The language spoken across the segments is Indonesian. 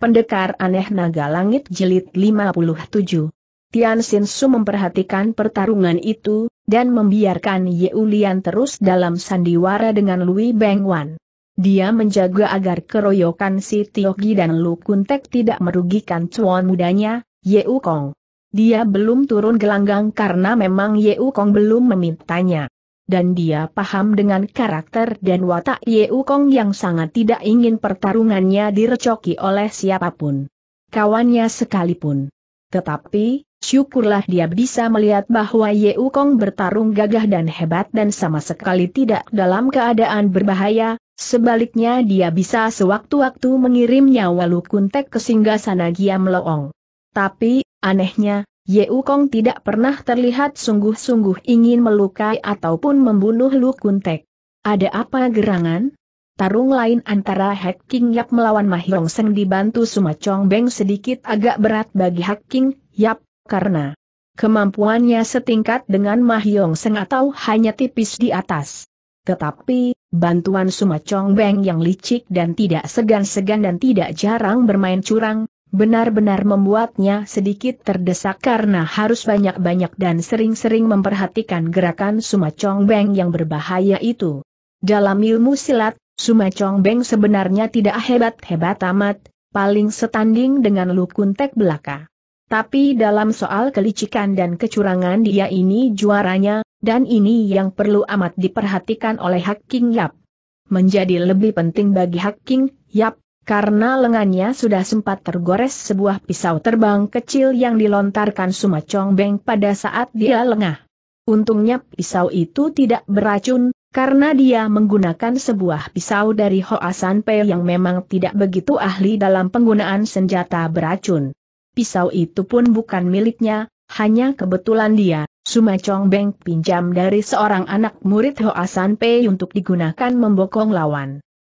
Pendekar aneh naga langit jelit 57. Tian Sin Su memperhatikan pertarungan itu, dan membiarkan Ye Ulian terus dalam sandiwara dengan Lui Beng Wan. Dia menjaga agar keroyokan si Tiogi dan Lu Kuntek tidak merugikan cuan mudanya, Ye Kong. Dia belum turun gelanggang karena memang Ye Kong belum memintanya dan dia paham dengan karakter dan watak Ye Kong yang sangat tidak ingin pertarungannya direcoki oleh siapapun. Kawannya sekalipun. Tetapi, syukurlah dia bisa melihat bahwa Ye Kong bertarung gagah dan hebat dan sama sekali tidak dalam keadaan berbahaya, sebaliknya dia bisa sewaktu-waktu mengirimnya nyawa kuntek ke singgah sana Giam Loong. Tapi, anehnya, Ye Kong tidak pernah terlihat sungguh-sungguh ingin melukai ataupun membunuh Lu Kuntek. Ada apa gerangan? Tarung lain antara Hak King Yap melawan Mahyong Seng dibantu Suma Chong Beng sedikit agak berat bagi Hak King Yap, karena kemampuannya setingkat dengan Mahyong Seng atau hanya tipis di atas. Tetapi, bantuan Suma Chong Beng yang licik dan tidak segan-segan dan tidak jarang bermain curang, benar-benar membuatnya sedikit terdesak karena harus banyak-banyak dan sering-sering memperhatikan gerakan Chong Beng yang berbahaya itu. Dalam ilmu silat, Chong Beng sebenarnya tidak hebat-hebat amat, paling setanding dengan Lukun Tek Belaka. Tapi dalam soal kelicikan dan kecurangan dia ini juaranya, dan ini yang perlu amat diperhatikan oleh Hak King Yap. Menjadi lebih penting bagi Hak King Yap karena lengannya sudah sempat tergores sebuah pisau terbang kecil yang dilontarkan Sumacong Beng pada saat dia lengah. Untungnya pisau itu tidak beracun, karena dia menggunakan sebuah pisau dari Hoasan Pei yang memang tidak begitu ahli dalam penggunaan senjata beracun. Pisau itu pun bukan miliknya, hanya kebetulan dia, Sumacong Beng pinjam dari seorang anak murid Hoasan Pei untuk digunakan membokong lawan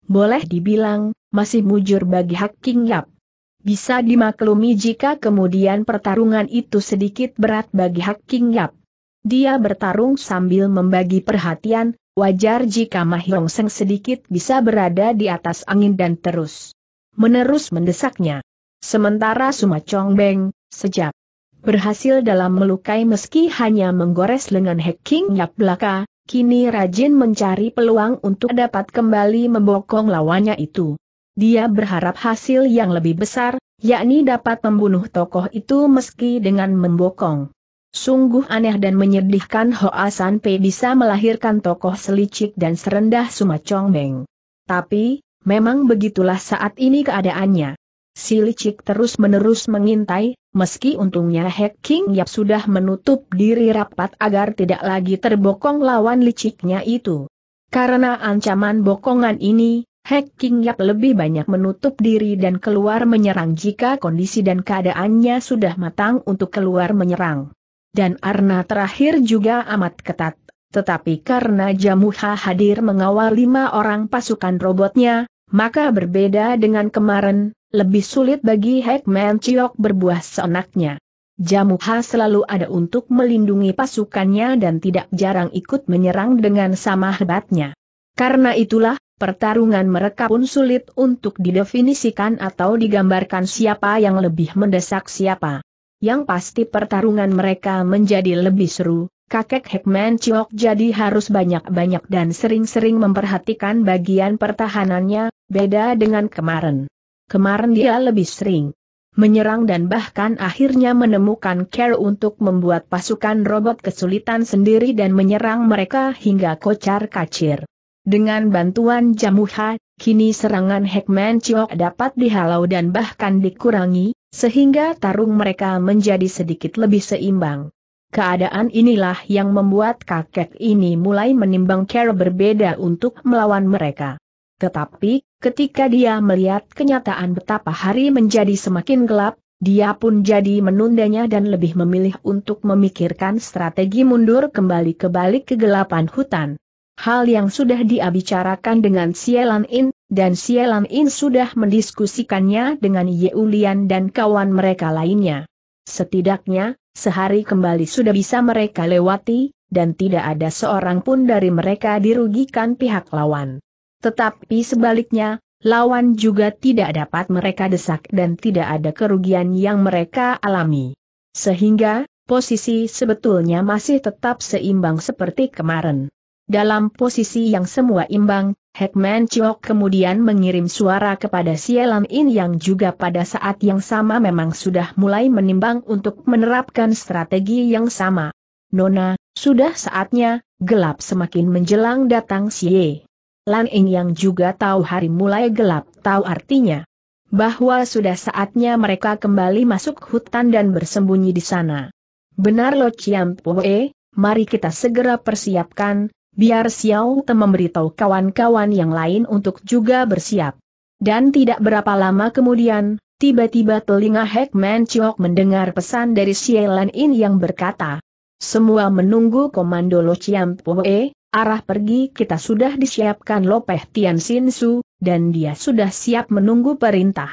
boleh dibilang, masih mujur bagi Hak King Yap. Bisa dimaklumi jika kemudian pertarungan itu sedikit berat bagi Hak King Yap. Dia bertarung sambil membagi perhatian, wajar jika Mahyong Seng sedikit bisa berada di atas angin dan terus menerus mendesaknya. Sementara Sumacong Beng, sejak berhasil dalam melukai meski hanya menggores lengan Hak King Yap belaka, kini rajin mencari peluang untuk dapat kembali membokong lawannya itu. Dia berharap hasil yang lebih besar, yakni dapat membunuh tokoh itu meski dengan membokong. Sungguh aneh dan menyedihkan Hoa Pei bisa melahirkan tokoh selicik dan serendah Suma Chong Meng. Tapi, memang begitulah saat ini keadaannya. Si licik terus-menerus mengintai, meski untungnya Hek King Yap sudah menutup diri rapat agar tidak lagi terbokong lawan liciknya itu. Karena ancaman bokongan ini, Hek King Yap lebih banyak menutup diri dan keluar menyerang jika kondisi dan keadaannya sudah matang untuk keluar menyerang. Dan Arna terakhir juga amat ketat. Tetapi karena Jamuha hadir mengawal lima orang pasukan robotnya, maka berbeda dengan kemarin, lebih sulit bagi Hekman Chiok berbuah seenaknya. Jamuha selalu ada untuk melindungi pasukannya dan tidak jarang ikut menyerang dengan sama hebatnya. Karena itulah, pertarungan mereka pun sulit untuk didefinisikan atau digambarkan siapa yang lebih mendesak siapa. Yang pasti pertarungan mereka menjadi lebih seru, kakek Hekman Chiok jadi harus banyak-banyak dan sering-sering memperhatikan bagian pertahanannya, beda dengan kemarin. Kemarin dia lebih sering menyerang dan bahkan akhirnya menemukan care untuk membuat pasukan robot kesulitan sendiri dan menyerang mereka hingga kocar kacir. Dengan bantuan Jamuha, kini serangan Hackman Chiok dapat dihalau dan bahkan dikurangi, sehingga tarung mereka menjadi sedikit lebih seimbang. Keadaan inilah yang membuat kakek ini mulai menimbang care berbeda untuk melawan mereka. Tetapi, ketika dia melihat kenyataan betapa hari menjadi semakin gelap, dia pun jadi menundanya dan lebih memilih untuk memikirkan strategi mundur kembali ke balik kegelapan hutan. Hal yang sudah dia bicarakan dengan Sielan In, dan Sielan In sudah mendiskusikannya dengan Yeulian dan kawan mereka lainnya. Setidaknya, sehari kembali sudah bisa mereka lewati, dan tidak ada seorang pun dari mereka dirugikan pihak lawan. Tetapi sebaliknya, lawan juga tidak dapat mereka desak dan tidak ada kerugian yang mereka alami. Sehingga, posisi sebetulnya masih tetap seimbang seperti kemarin. Dalam posisi yang semua imbang, Hekman Chok kemudian mengirim suara kepada Sielam In yang juga pada saat yang sama memang sudah mulai menimbang untuk menerapkan strategi yang sama. Nona, sudah saatnya, gelap semakin menjelang datang Xie. Lan Eng yang juga tahu hari mulai gelap, tahu artinya bahwa sudah saatnya mereka kembali masuk hutan dan bersembunyi di sana. Benar Lo Chiam Poe, mari kita segera persiapkan, biar Xiao Te memberitahu kawan-kawan yang lain untuk juga bersiap. Dan tidak berapa lama kemudian, tiba-tiba telinga Hekman Chiok mendengar pesan dari Lan In yang berkata, semua menunggu komando Lo Chiam Poe, Arah pergi kita sudah disiapkan Lopeh Tian Sin Su, dan dia sudah siap menunggu perintah.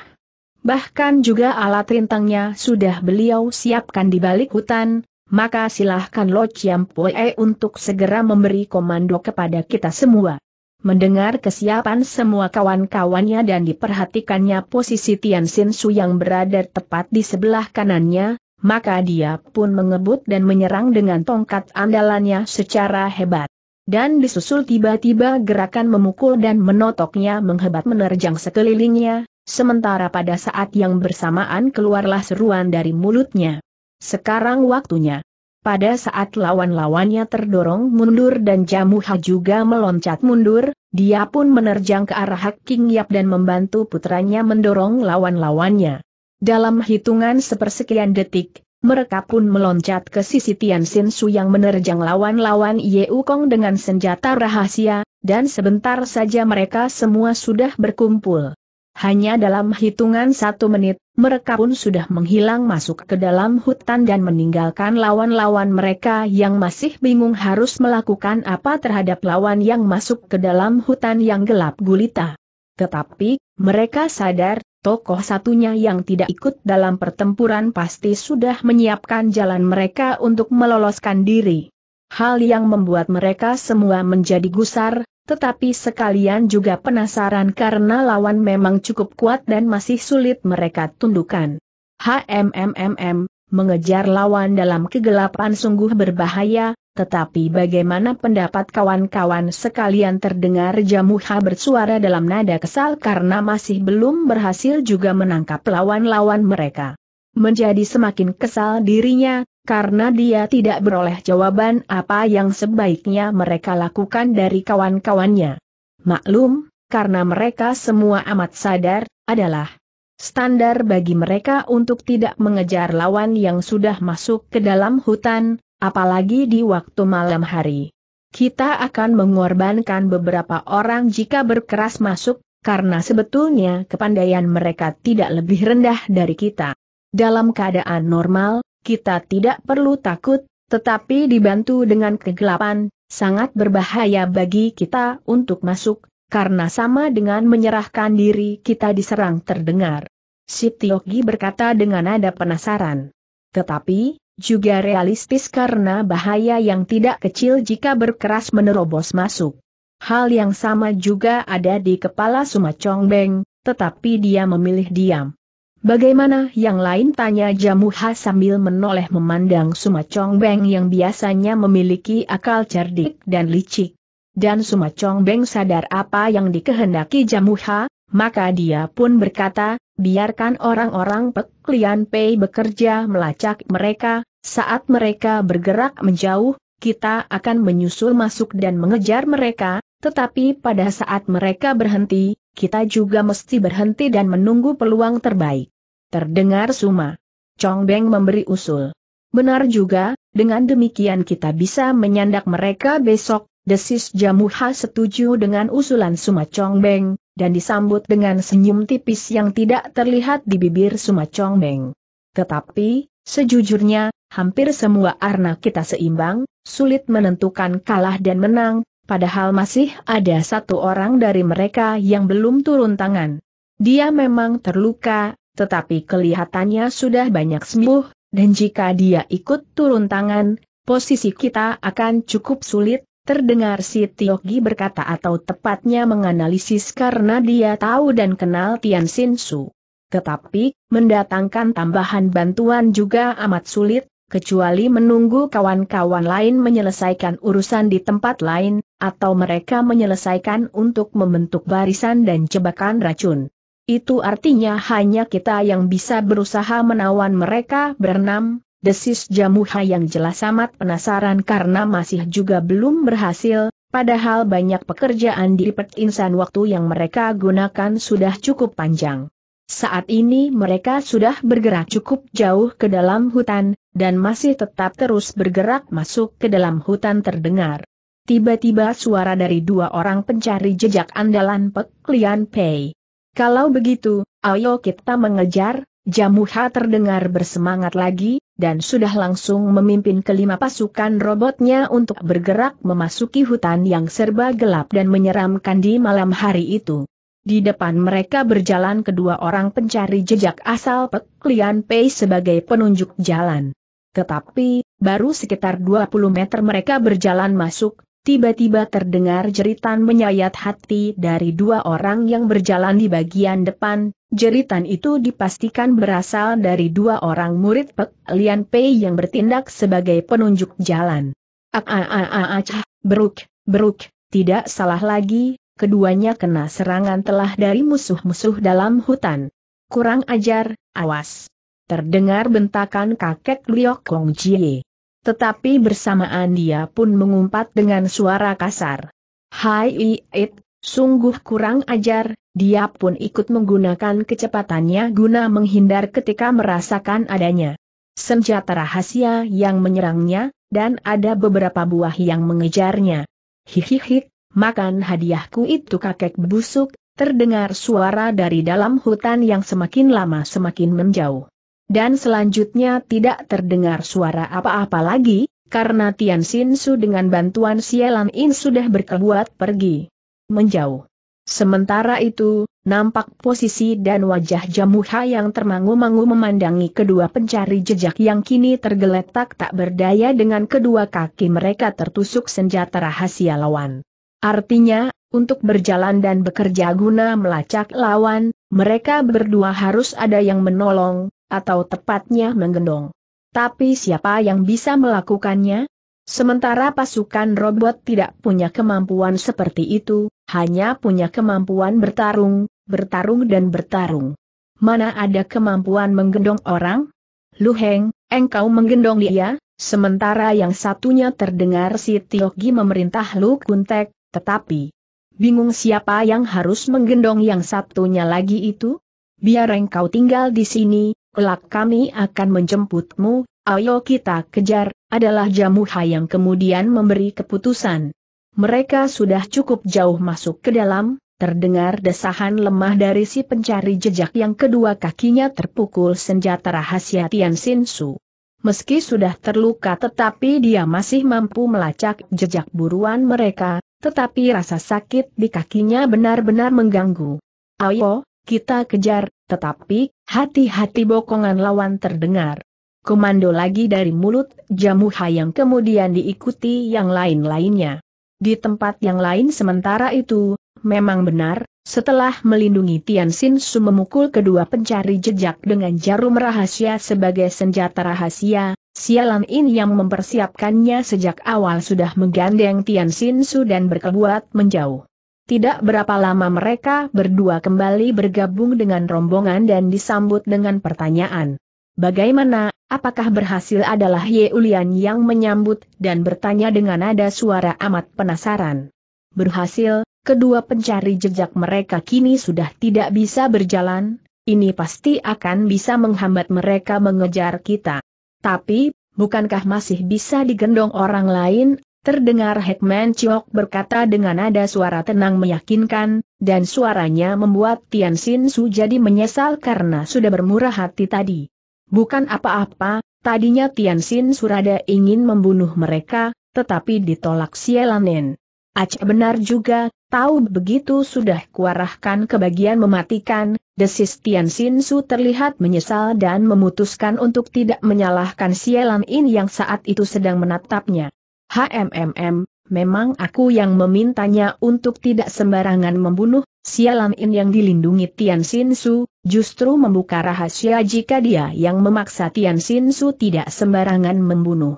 Bahkan juga alat rintangnya sudah beliau siapkan di balik hutan, maka silahkan Lo Chiam Pue untuk segera memberi komando kepada kita semua. Mendengar kesiapan semua kawan-kawannya dan diperhatikannya posisi Tian Sin Su yang berada tepat di sebelah kanannya, maka dia pun mengebut dan menyerang dengan tongkat andalannya secara hebat dan disusul tiba-tiba gerakan memukul dan menotoknya menghebat menerjang sekelilingnya, sementara pada saat yang bersamaan keluarlah seruan dari mulutnya. Sekarang waktunya. Pada saat lawan-lawannya terdorong mundur dan Jamuha juga meloncat mundur, dia pun menerjang ke arah Hak King Yap dan membantu putranya mendorong lawan-lawannya. Dalam hitungan sepersekian detik, mereka pun meloncat ke sisi Tian Sin Su yang menerjang lawan-lawan Ye Kong dengan senjata rahasia, dan sebentar saja mereka semua sudah berkumpul. Hanya dalam hitungan satu menit, mereka pun sudah menghilang masuk ke dalam hutan dan meninggalkan lawan-lawan mereka yang masih bingung harus melakukan apa terhadap lawan yang masuk ke dalam hutan yang gelap gulita. Tetapi, mereka sadar, tokoh satunya yang tidak ikut dalam pertempuran pasti sudah menyiapkan jalan mereka untuk meloloskan diri. Hal yang membuat mereka semua menjadi gusar, tetapi sekalian juga penasaran karena lawan memang cukup kuat dan masih sulit mereka tundukkan. HMMMM, mengejar lawan dalam kegelapan sungguh berbahaya, tetapi bagaimana pendapat kawan-kawan sekalian terdengar Jamuha bersuara dalam nada kesal karena masih belum berhasil juga menangkap lawan-lawan mereka. Menjadi semakin kesal dirinya, karena dia tidak beroleh jawaban apa yang sebaiknya mereka lakukan dari kawan-kawannya. Maklum, karena mereka semua amat sadar, adalah standar bagi mereka untuk tidak mengejar lawan yang sudah masuk ke dalam hutan, apalagi di waktu malam hari. Kita akan mengorbankan beberapa orang jika berkeras masuk, karena sebetulnya kepandaian mereka tidak lebih rendah dari kita. Dalam keadaan normal, kita tidak perlu takut, tetapi dibantu dengan kegelapan, sangat berbahaya bagi kita untuk masuk, karena sama dengan menyerahkan diri kita diserang terdengar. Sip Tiogi berkata dengan nada penasaran. Tetapi, juga realistis karena bahaya yang tidak kecil jika berkeras menerobos masuk. Hal yang sama juga ada di kepala Sumacong Beng, tetapi dia memilih diam. Bagaimana yang lain tanya Jamuha sambil menoleh memandang Sumacong Beng yang biasanya memiliki akal cerdik dan licik. Dan Sumacong Beng sadar apa yang dikehendaki Jamuha, maka dia pun berkata, biarkan orang-orang peklian Pei bekerja melacak mereka, saat mereka bergerak menjauh, kita akan menyusul masuk dan mengejar mereka, tetapi pada saat mereka berhenti, kita juga mesti berhenti dan menunggu peluang terbaik. Terdengar Suma. Chong Beng memberi usul. Benar juga, dengan demikian kita bisa menyandak mereka besok, desis Jamuha setuju dengan usulan Suma Chong Beng, dan disambut dengan senyum tipis yang tidak terlihat di bibir Suma Chong Meng. Tetapi, sejujurnya, hampir semua arna kita seimbang, sulit menentukan kalah dan menang, padahal masih ada satu orang dari mereka yang belum turun tangan. Dia memang terluka, tetapi kelihatannya sudah banyak sembuh, dan jika dia ikut turun tangan, posisi kita akan cukup sulit, Terdengar si Tiogi berkata atau tepatnya menganalisis karena dia tahu dan kenal Tian Sin Su. Tetapi, mendatangkan tambahan bantuan juga amat sulit, kecuali menunggu kawan-kawan lain menyelesaikan urusan di tempat lain, atau mereka menyelesaikan untuk membentuk barisan dan jebakan racun. Itu artinya hanya kita yang bisa berusaha menawan mereka berenam, Desis Jamuha yang jelas amat penasaran karena masih juga belum berhasil, padahal banyak pekerjaan di Pet Insan waktu yang mereka gunakan sudah cukup panjang. Saat ini mereka sudah bergerak cukup jauh ke dalam hutan, dan masih tetap terus bergerak masuk ke dalam hutan terdengar. Tiba-tiba suara dari dua orang pencari jejak andalan Pek Lian Pei. Kalau begitu, ayo kita mengejar, Jamuha terdengar bersemangat lagi, dan sudah langsung memimpin kelima pasukan robotnya untuk bergerak memasuki hutan yang serba gelap dan menyeramkan di malam hari itu. Di depan mereka berjalan kedua orang pencari jejak asal Lian Pei sebagai penunjuk jalan. Tetapi, baru sekitar 20 meter mereka berjalan masuk, tiba-tiba terdengar jeritan menyayat hati dari dua orang yang berjalan di bagian depan, jeritan itu dipastikan berasal dari dua orang murid Pek Lian Pei yang bertindak sebagai penunjuk jalan. Ak -a -a -a -a beruk, beruk, tidak salah lagi, keduanya kena serangan telah dari musuh-musuh dalam hutan. Kurang ajar, awas. Terdengar bentakan kakek Liok Kong Jie. Tetapi bersamaan dia pun mengumpat dengan suara kasar. Hai it, sungguh kurang ajar, dia pun ikut menggunakan kecepatannya guna menghindar ketika merasakan adanya senjata rahasia yang menyerangnya, dan ada beberapa buah yang mengejarnya. Hihihi, makan hadiahku itu kakek busuk, terdengar suara dari dalam hutan yang semakin lama semakin menjauh dan selanjutnya tidak terdengar suara apa-apa lagi, karena Tian Xin Su dengan bantuan Sielan In sudah berkebuat pergi. Menjauh. Sementara itu, nampak posisi dan wajah Jamuha yang termangu-mangu memandangi kedua pencari jejak yang kini tergeletak tak berdaya dengan kedua kaki mereka tertusuk senjata rahasia lawan. Artinya, untuk berjalan dan bekerja guna melacak lawan, mereka berdua harus ada yang menolong, atau tepatnya menggendong. Tapi siapa yang bisa melakukannya? Sementara pasukan robot tidak punya kemampuan seperti itu, hanya punya kemampuan bertarung, bertarung dan bertarung. Mana ada kemampuan menggendong orang? Lu Heng, engkau menggendong dia, sementara yang satunya terdengar si Tiogi memerintah Lu Kuntek, tetapi bingung siapa yang harus menggendong yang satunya lagi itu? Biar engkau tinggal di sini, kelak kami akan menjemputmu, ayo kita kejar, adalah Jamuha yang kemudian memberi keputusan. Mereka sudah cukup jauh masuk ke dalam, terdengar desahan lemah dari si pencari jejak yang kedua kakinya terpukul senjata rahasia Tian Sin Meski sudah terluka tetapi dia masih mampu melacak jejak buruan mereka, tetapi rasa sakit di kakinya benar-benar mengganggu. Ayo, kita kejar, tetapi, hati-hati bokongan lawan terdengar. Komando lagi dari mulut Jamuha yang kemudian diikuti yang lain-lainnya. Di tempat yang lain sementara itu, memang benar, setelah melindungi Tian Sin Su memukul kedua pencari jejak dengan jarum rahasia sebagai senjata rahasia, Sialan In yang mempersiapkannya sejak awal sudah menggandeng Tian Sin Su dan berkebuat menjauh. Tidak berapa lama mereka berdua kembali bergabung dengan rombongan dan disambut dengan pertanyaan. Bagaimana, apakah berhasil adalah Ye Ulian yang menyambut dan bertanya dengan nada suara amat penasaran. Berhasil, kedua pencari jejak mereka kini sudah tidak bisa berjalan, ini pasti akan bisa menghambat mereka mengejar kita. Tapi, bukankah masih bisa digendong orang lain Terdengar Hekman Chok berkata dengan nada suara tenang meyakinkan, dan suaranya membuat Tian xin Su jadi menyesal karena sudah bermurah hati tadi. Bukan apa-apa, tadinya Tian xin Su rada ingin membunuh mereka, tetapi ditolak Sielanen. Aceh benar juga, tahu begitu sudah kuarahkan kebagian mematikan, desis Tian xin Su terlihat menyesal dan memutuskan untuk tidak menyalahkan Sielan In yang saat itu sedang menatapnya. HMMM, memang aku yang memintanya untuk tidak sembarangan membunuh, sialan in yang dilindungi Tian Sin Su, justru membuka rahasia jika dia yang memaksa Tian Sin Su tidak sembarangan membunuh.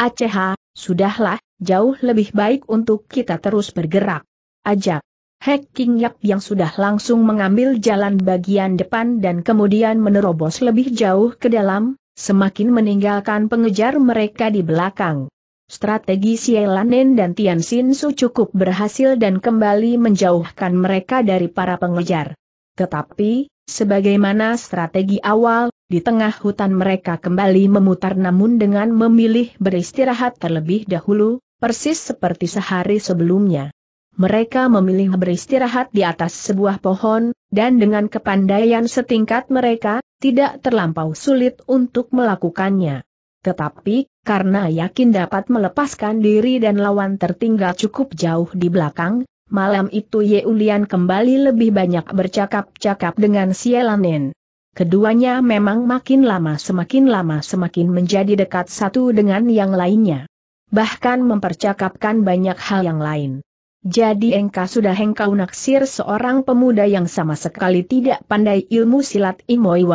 Aceh, sudahlah, jauh lebih baik untuk kita terus bergerak. Ajak. Hek King Yap yang sudah langsung mengambil jalan bagian depan dan kemudian menerobos lebih jauh ke dalam, semakin meninggalkan pengejar mereka di belakang. Strategi Sielanen dan Tian Sin cukup berhasil dan kembali menjauhkan mereka dari para pengejar. Tetapi, sebagaimana strategi awal, di tengah hutan mereka kembali memutar namun dengan memilih beristirahat terlebih dahulu, persis seperti sehari sebelumnya. Mereka memilih beristirahat di atas sebuah pohon, dan dengan kepandaian setingkat mereka, tidak terlampau sulit untuk melakukannya. Tetapi, karena yakin dapat melepaskan diri dan lawan tertinggal cukup jauh di belakang, malam itu Ye Ulian kembali lebih banyak bercakap-cakap dengan Sielanin. Keduanya memang makin lama semakin lama semakin menjadi dekat satu dengan yang lainnya. Bahkan mempercakapkan banyak hal yang lain. Jadi engkau sudah engkau naksir seorang pemuda yang sama sekali tidak pandai ilmu silat Imoy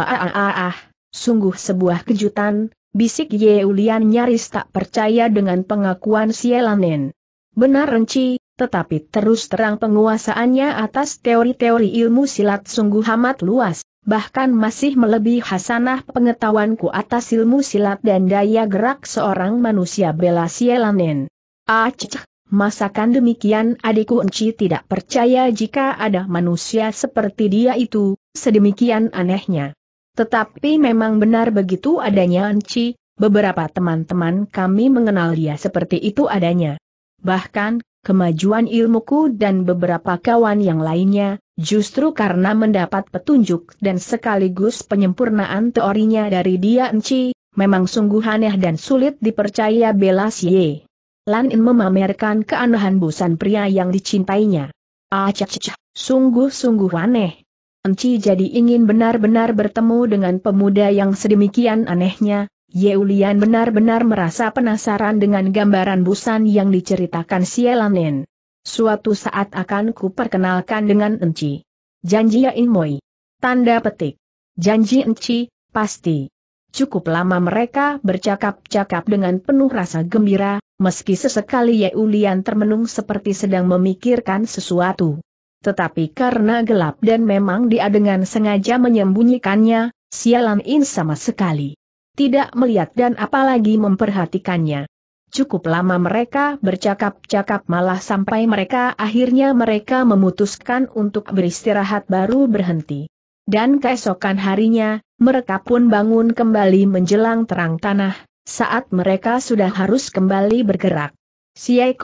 Sungguh sebuah kejutan, Bisik Ye Ulian nyaris tak percaya dengan pengakuan Sielanen. Benar renci, tetapi terus terang penguasaannya atas teori-teori ilmu silat sungguh amat luas, bahkan masih melebihi hasanah pengetahuanku atas ilmu silat dan daya gerak seorang manusia bela Sielanen. Acik, ah, masakan demikian adikku Enci tidak percaya jika ada manusia seperti dia itu, sedemikian anehnya. Tetapi memang benar begitu adanya Anci, beberapa teman-teman kami mengenal dia seperti itu adanya. Bahkan, kemajuan ilmuku dan beberapa kawan yang lainnya, justru karena mendapat petunjuk dan sekaligus penyempurnaan teorinya dari dia Anci, memang sungguh aneh dan sulit dipercaya Belas Ye. Lanin memamerkan keanehan busan pria yang dicintainya. Ah, cah, cah, sungguh-sungguh aneh. Enci jadi ingin benar-benar bertemu dengan pemuda yang sedemikian anehnya, Yeulian benar-benar merasa penasaran dengan gambaran busan yang diceritakan Sielanen. Suatu saat akan perkenalkan dengan Enci. Janji ya Inmoi. Tanda petik. Janji Enci, pasti. Cukup lama mereka bercakap-cakap dengan penuh rasa gembira, meski sesekali Yeulian termenung seperti sedang memikirkan sesuatu. Tetapi karena gelap dan memang dia dengan sengaja menyembunyikannya, sialan In sama sekali. Tidak melihat dan apalagi memperhatikannya. Cukup lama mereka bercakap-cakap malah sampai mereka akhirnya mereka memutuskan untuk beristirahat baru berhenti. Dan keesokan harinya, mereka pun bangun kembali menjelang terang tanah, saat mereka sudah harus kembali bergerak. Siai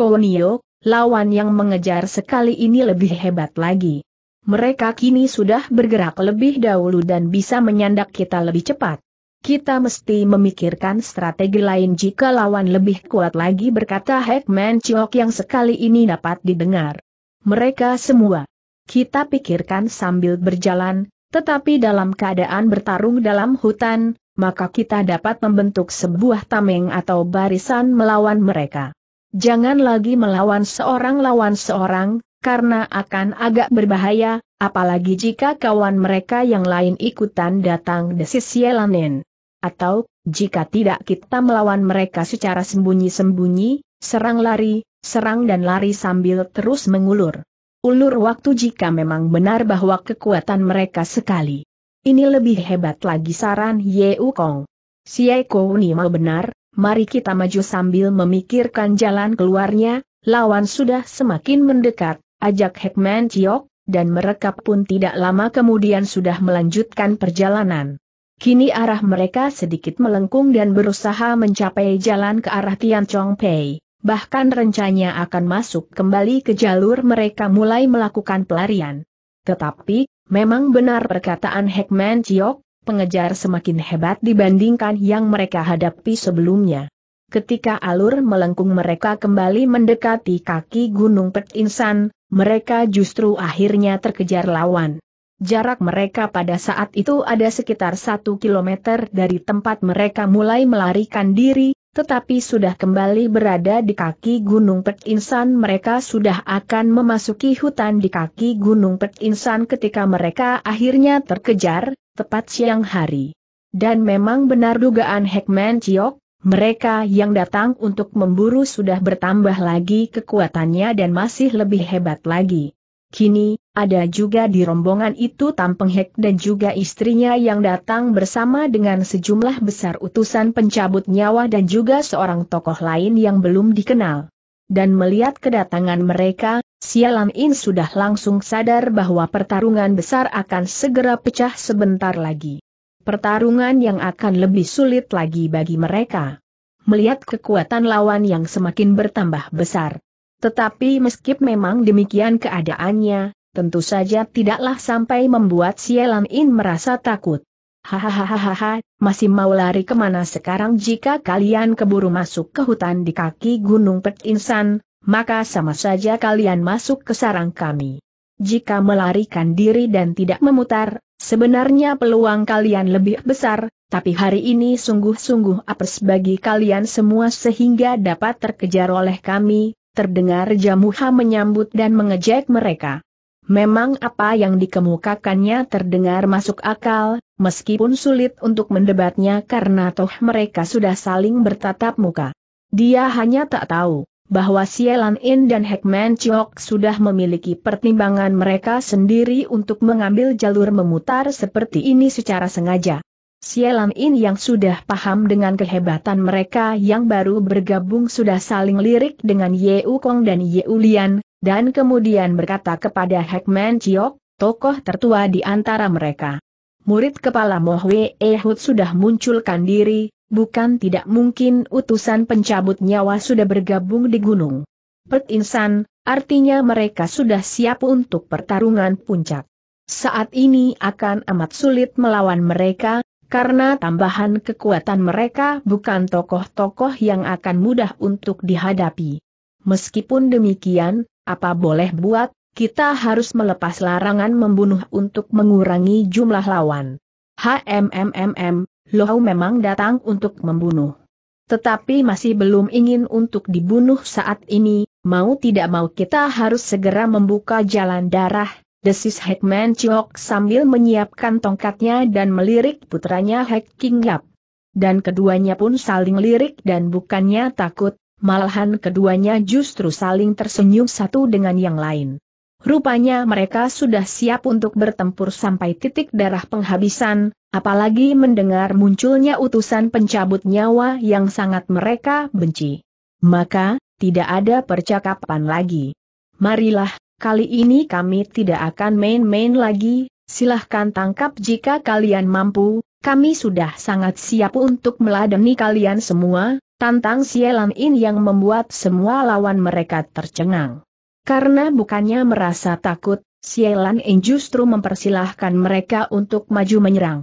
lawan yang mengejar sekali ini lebih hebat lagi. Mereka kini sudah bergerak lebih dahulu dan bisa menyandak kita lebih cepat. Kita mesti memikirkan strategi lain jika lawan lebih kuat lagi berkata Hackman Chiok yang sekali ini dapat didengar. Mereka semua. Kita pikirkan sambil berjalan, tetapi dalam keadaan bertarung dalam hutan, maka kita dapat membentuk sebuah tameng atau barisan melawan mereka. Jangan lagi melawan seorang lawan seorang, karena akan agak berbahaya, apalagi jika kawan mereka yang lain ikutan datang desis Yelanen. Atau, jika tidak kita melawan mereka secara sembunyi-sembunyi, serang lari, serang dan lari sambil terus mengulur. Ulur waktu jika memang benar bahwa kekuatan mereka sekali. Ini lebih hebat lagi saran Ye Kong. Siai Kouni mau benar, mari kita maju sambil memikirkan jalan keluarnya, lawan sudah semakin mendekat, ajak Hekman Ciok, dan mereka pun tidak lama kemudian sudah melanjutkan perjalanan. Kini arah mereka sedikit melengkung dan berusaha mencapai jalan ke arah Tian Chong Pei. Bahkan rencananya akan masuk kembali ke jalur mereka mulai melakukan pelarian. Tetapi, memang benar perkataan Hekman Ciok, pengejar semakin hebat dibandingkan yang mereka hadapi sebelumnya. Ketika alur melengkung mereka kembali mendekati kaki Gunung petinsan, mereka justru akhirnya terkejar lawan. Jarak mereka pada saat itu ada sekitar satu kilometer dari tempat mereka mulai melarikan diri, tetapi sudah kembali berada di kaki Gunung Pek Insan mereka sudah akan memasuki hutan di kaki Gunung Pek Insan ketika mereka akhirnya terkejar, tepat siang hari. Dan memang benar dugaan Hekman Ciok, mereka yang datang untuk memburu sudah bertambah lagi kekuatannya dan masih lebih hebat lagi. Kini, ada juga di rombongan itu Tam Penghek dan juga istrinya yang datang bersama dengan sejumlah besar utusan pencabut nyawa dan juga seorang tokoh lain yang belum dikenal. Dan melihat kedatangan mereka, Sialan In sudah langsung sadar bahwa pertarungan besar akan segera pecah sebentar lagi. Pertarungan yang akan lebih sulit lagi bagi mereka. Melihat kekuatan lawan yang semakin bertambah besar. Tetapi meskipun memang demikian keadaannya, tentu saja tidaklah sampai membuat Sielam In merasa takut. Hahaha, masih mau lari kemana sekarang jika kalian keburu masuk ke hutan di kaki Gunung Pet Insan, maka sama saja kalian masuk ke sarang kami. Jika melarikan diri dan tidak memutar, sebenarnya peluang kalian lebih besar, tapi hari ini sungguh-sungguh apes bagi kalian semua sehingga dapat terkejar oleh kami, terdengar Jamuha menyambut dan mengejek mereka. Memang apa yang dikemukakannya terdengar masuk akal, meskipun sulit untuk mendebatnya karena toh mereka sudah saling bertatap muka. Dia hanya tak tahu bahwa Sielan In dan Hekman Chok sudah memiliki pertimbangan mereka sendiri untuk mengambil jalur memutar seperti ini secara sengaja. Sielan In yang sudah paham dengan kehebatan mereka yang baru bergabung sudah saling lirik dengan Yeu Kong dan Yeu Lian, dan kemudian berkata kepada Hekman Chiok, tokoh tertua di antara mereka. Murid kepala Mohwe Ehud sudah munculkan diri, bukan tidak mungkin utusan pencabut nyawa sudah bergabung di gunung. Pet Insan, artinya mereka sudah siap untuk pertarungan puncak. Saat ini akan amat sulit melawan mereka, karena tambahan kekuatan mereka bukan tokoh-tokoh yang akan mudah untuk dihadapi. Meskipun demikian, apa boleh buat, kita harus melepas larangan membunuh untuk mengurangi jumlah lawan. Hmmm, Lohau memang datang untuk membunuh. Tetapi masih belum ingin untuk dibunuh saat ini, mau tidak mau kita harus segera membuka jalan darah, desis Hekman Chok sambil menyiapkan tongkatnya dan melirik putranya King Yap. Dan keduanya pun saling lirik dan bukannya takut, Malahan keduanya justru saling tersenyum satu dengan yang lain. Rupanya mereka sudah siap untuk bertempur sampai titik darah penghabisan, apalagi mendengar munculnya utusan pencabut nyawa yang sangat mereka benci. Maka, tidak ada percakapan lagi. Marilah, kali ini kami tidak akan main-main lagi, silahkan tangkap jika kalian mampu, kami sudah sangat siap untuk meladeni kalian semua, Tantang Sielam In yang membuat semua lawan mereka tercengang. Karena bukannya merasa takut, Sielan In justru mempersilahkan mereka untuk maju menyerang.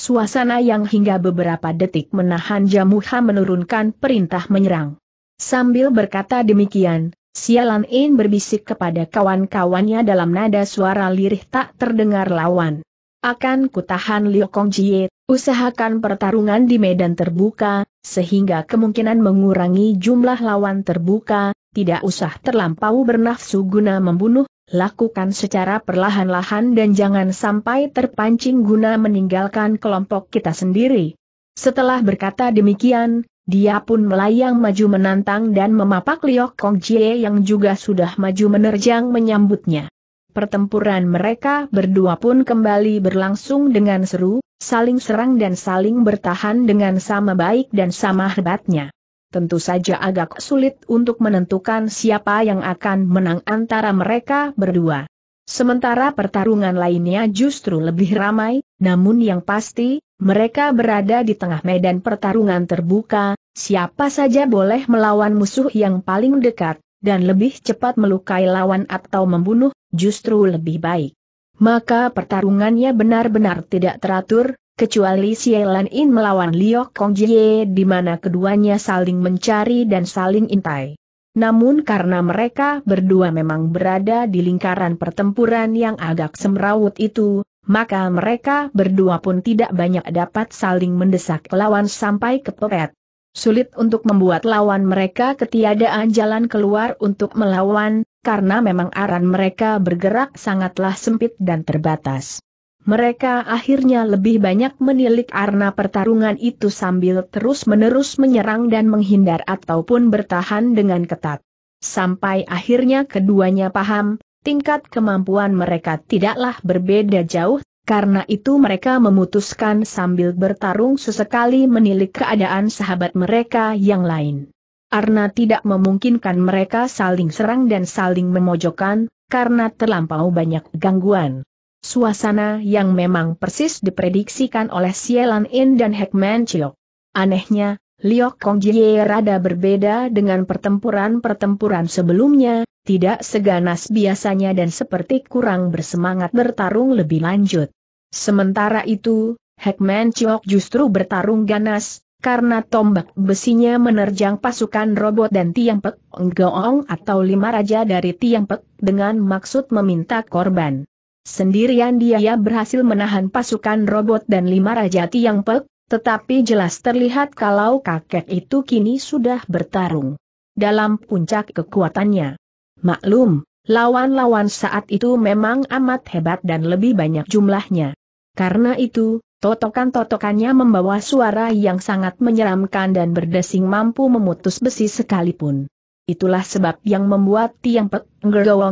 Suasana yang hingga beberapa detik menahan Jamuha menurunkan perintah menyerang. Sambil berkata demikian, Sialan In berbisik kepada kawan-kawannya dalam nada suara lirih tak terdengar lawan. Akan kutahan Liu Kong Jie, usahakan pertarungan di medan terbuka, sehingga kemungkinan mengurangi jumlah lawan terbuka, tidak usah terlampau bernafsu guna membunuh, lakukan secara perlahan-lahan dan jangan sampai terpancing guna meninggalkan kelompok kita sendiri. Setelah berkata demikian, dia pun melayang maju menantang dan memapak Liok Kong Jie yang juga sudah maju menerjang menyambutnya. Pertempuran mereka berdua pun kembali berlangsung dengan seru, saling serang dan saling bertahan dengan sama baik dan sama hebatnya. Tentu saja agak sulit untuk menentukan siapa yang akan menang antara mereka berdua. Sementara pertarungan lainnya justru lebih ramai, namun yang pasti, mereka berada di tengah medan pertarungan terbuka, siapa saja boleh melawan musuh yang paling dekat, dan lebih cepat melukai lawan atau membunuh, justru lebih baik maka pertarungannya benar-benar tidak teratur, kecuali Sielan In melawan Liok Kong Jie di mana keduanya saling mencari dan saling intai. Namun karena mereka berdua memang berada di lingkaran pertempuran yang agak semrawut itu, maka mereka berdua pun tidak banyak dapat saling mendesak lawan sampai ke kepepet. Sulit untuk membuat lawan mereka ketiadaan jalan keluar untuk melawan, karena memang aran mereka bergerak sangatlah sempit dan terbatas. Mereka akhirnya lebih banyak menilik arna pertarungan itu sambil terus-menerus menyerang dan menghindar ataupun bertahan dengan ketat. Sampai akhirnya keduanya paham, tingkat kemampuan mereka tidaklah berbeda jauh, karena itu mereka memutuskan sambil bertarung sesekali menilik keadaan sahabat mereka yang lain karena tidak memungkinkan mereka saling serang dan saling memojokkan, karena terlampau banyak gangguan. Suasana yang memang persis diprediksikan oleh Sielan In dan Heckman Chiok. Anehnya, Liok Kong Jie rada berbeda dengan pertempuran-pertempuran sebelumnya, tidak seganas biasanya dan seperti kurang bersemangat bertarung lebih lanjut. Sementara itu, Heckman Chiok justru bertarung ganas, karena tombak besinya menerjang pasukan robot dan Tiang Pek, Nggoong atau lima raja dari Tiang Pek, dengan maksud meminta korban. Sendirian dia berhasil menahan pasukan robot dan lima raja Tiang Pek, tetapi jelas terlihat kalau kakek itu kini sudah bertarung. Dalam puncak kekuatannya. Maklum, lawan-lawan saat itu memang amat hebat dan lebih banyak jumlahnya. Karena itu, Totokan-totokannya membawa suara yang sangat menyeramkan dan berdesing mampu memutus besi sekalipun. Itulah sebab yang membuat tiang pek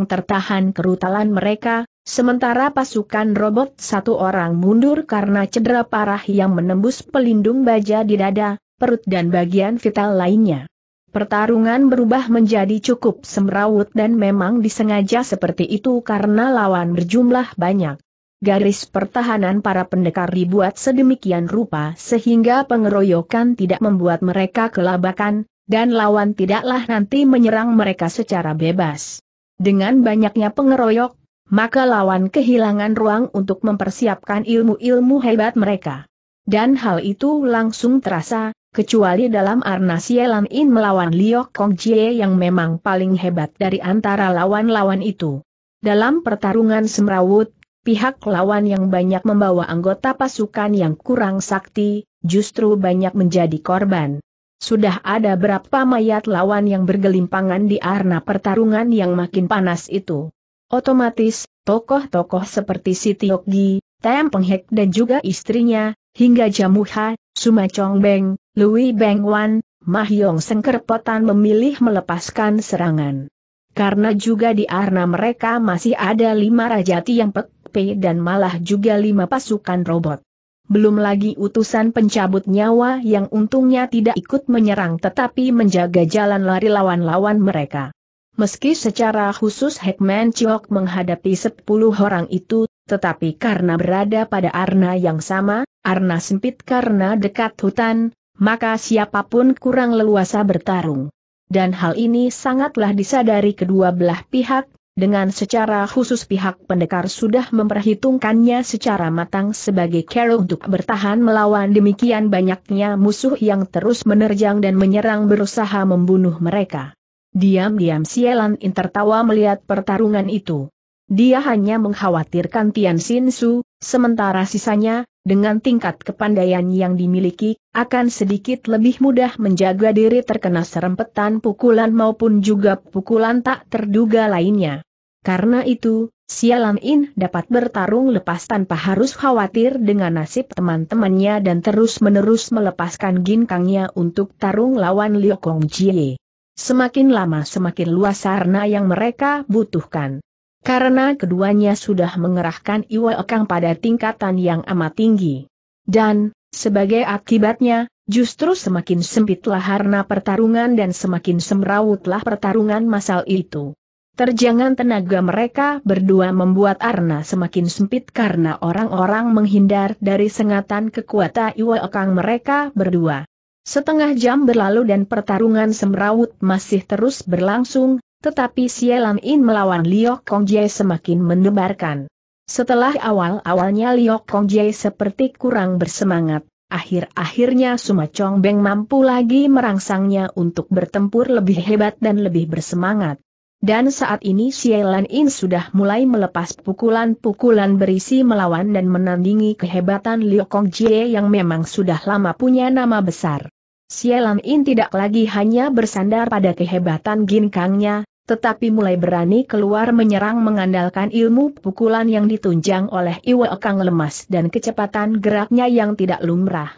tertahan kerutalan mereka, sementara pasukan robot satu orang mundur karena cedera parah yang menembus pelindung baja di dada, perut dan bagian vital lainnya. Pertarungan berubah menjadi cukup semrawut dan memang disengaja seperti itu karena lawan berjumlah banyak garis pertahanan para pendekar dibuat sedemikian rupa sehingga pengeroyokan tidak membuat mereka kelabakan, dan lawan tidaklah nanti menyerang mereka secara bebas. Dengan banyaknya pengeroyok, maka lawan kehilangan ruang untuk mempersiapkan ilmu-ilmu hebat mereka. Dan hal itu langsung terasa, kecuali dalam arna Sielan In melawan Liok Kong Jie yang memang paling hebat dari antara lawan-lawan itu. Dalam pertarungan semrawut, pihak lawan yang banyak membawa anggota pasukan yang kurang sakti, justru banyak menjadi korban. Sudah ada berapa mayat lawan yang bergelimpangan di arena pertarungan yang makin panas itu. Otomatis, tokoh-tokoh seperti Siti Yogi, Tem Penghek dan juga istrinya, hingga Jamuha, Suma Chong Beng, Lui Beng Wan, Mah Yong Sengkerpotan memilih melepaskan serangan. Karena juga di arena mereka masih ada lima rajati yang pek, P dan malah juga lima pasukan robot. Belum lagi utusan pencabut nyawa yang untungnya tidak ikut menyerang tetapi menjaga jalan lari lawan-lawan mereka. Meski secara khusus Hackman Chiok menghadapi 10 orang itu, tetapi karena berada pada arna yang sama, arna sempit karena dekat hutan, maka siapapun kurang leluasa bertarung. Dan hal ini sangatlah disadari kedua belah pihak, dengan secara khusus pihak pendekar sudah memperhitungkannya secara matang sebagai cara untuk bertahan melawan demikian banyaknya musuh yang terus menerjang dan menyerang berusaha membunuh mereka. Diam-diam Sielan Intertawa melihat pertarungan itu. Dia hanya mengkhawatirkan Tian Xinsu, Su, sementara sisanya, dengan tingkat kepandaian yang dimiliki, akan sedikit lebih mudah menjaga diri terkena serempetan pukulan maupun juga pukulan tak terduga lainnya. Karena itu, Sialan In dapat bertarung lepas tanpa harus khawatir dengan nasib teman-temannya dan terus-menerus melepaskan ginkangnya untuk tarung lawan Liu Kong Jie. Semakin lama semakin luas sarana yang mereka butuhkan karena keduanya sudah mengerahkan Iwa Ekang pada tingkatan yang amat tinggi. Dan, sebagai akibatnya, justru semakin sempitlah harna pertarungan dan semakin semrawutlah pertarungan masal itu. Terjangan tenaga mereka berdua membuat arna semakin sempit karena orang-orang menghindar dari sengatan kekuatan Iwa Ekang mereka berdua. Setengah jam berlalu dan pertarungan semrawut masih terus berlangsung, tetapi Sielam In melawan Liok Kong Jie semakin mendebarkan. Setelah awal-awalnya Liok Kong Jie seperti kurang bersemangat, akhir-akhirnya Suma Chong Beng mampu lagi merangsangnya untuk bertempur lebih hebat dan lebih bersemangat. Dan saat ini Sielan In sudah mulai melepas pukulan-pukulan berisi melawan dan menandingi kehebatan Liu Kong Jie yang memang sudah lama punya nama besar. Sielan In tidak lagi hanya bersandar pada kehebatan ginkangnya, tetapi mulai berani keluar menyerang mengandalkan ilmu pukulan yang ditunjang oleh Iwe Kang lemas dan kecepatan geraknya yang tidak lumrah.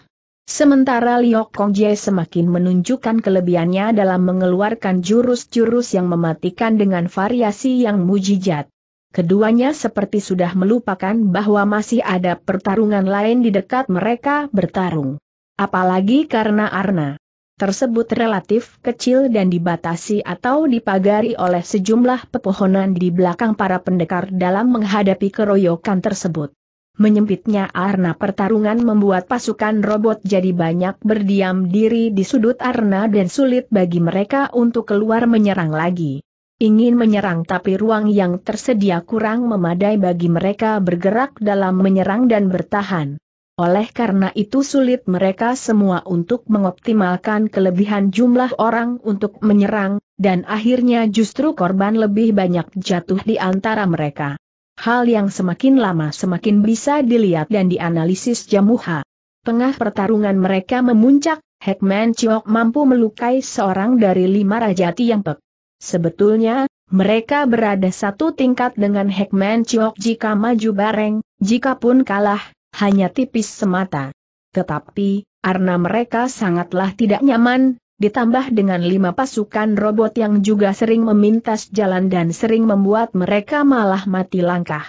Sementara Liok Kong Jie semakin menunjukkan kelebihannya dalam mengeluarkan jurus-jurus yang mematikan dengan variasi yang mujijat. Keduanya seperti sudah melupakan bahwa masih ada pertarungan lain di dekat mereka bertarung. Apalagi karena Arna tersebut relatif kecil dan dibatasi atau dipagari oleh sejumlah pepohonan di belakang para pendekar dalam menghadapi keroyokan tersebut. Menyempitnya arena pertarungan membuat pasukan robot jadi banyak berdiam diri di sudut arena dan sulit bagi mereka untuk keluar menyerang lagi. Ingin menyerang tapi ruang yang tersedia kurang memadai bagi mereka bergerak dalam menyerang dan bertahan. Oleh karena itu sulit mereka semua untuk mengoptimalkan kelebihan jumlah orang untuk menyerang, dan akhirnya justru korban lebih banyak jatuh di antara mereka. Hal yang semakin lama semakin bisa dilihat dan dianalisis Jamuha. Tengah pertarungan mereka memuncak, Hekman Chiok mampu melukai seorang dari lima raja Tiangpek. Sebetulnya, mereka berada satu tingkat dengan Hekman Chiok jika maju bareng, jika pun kalah, hanya tipis semata. Tetapi, karena mereka sangatlah tidak nyaman, ditambah dengan lima pasukan robot yang juga sering memintas jalan dan sering membuat mereka malah mati langkah.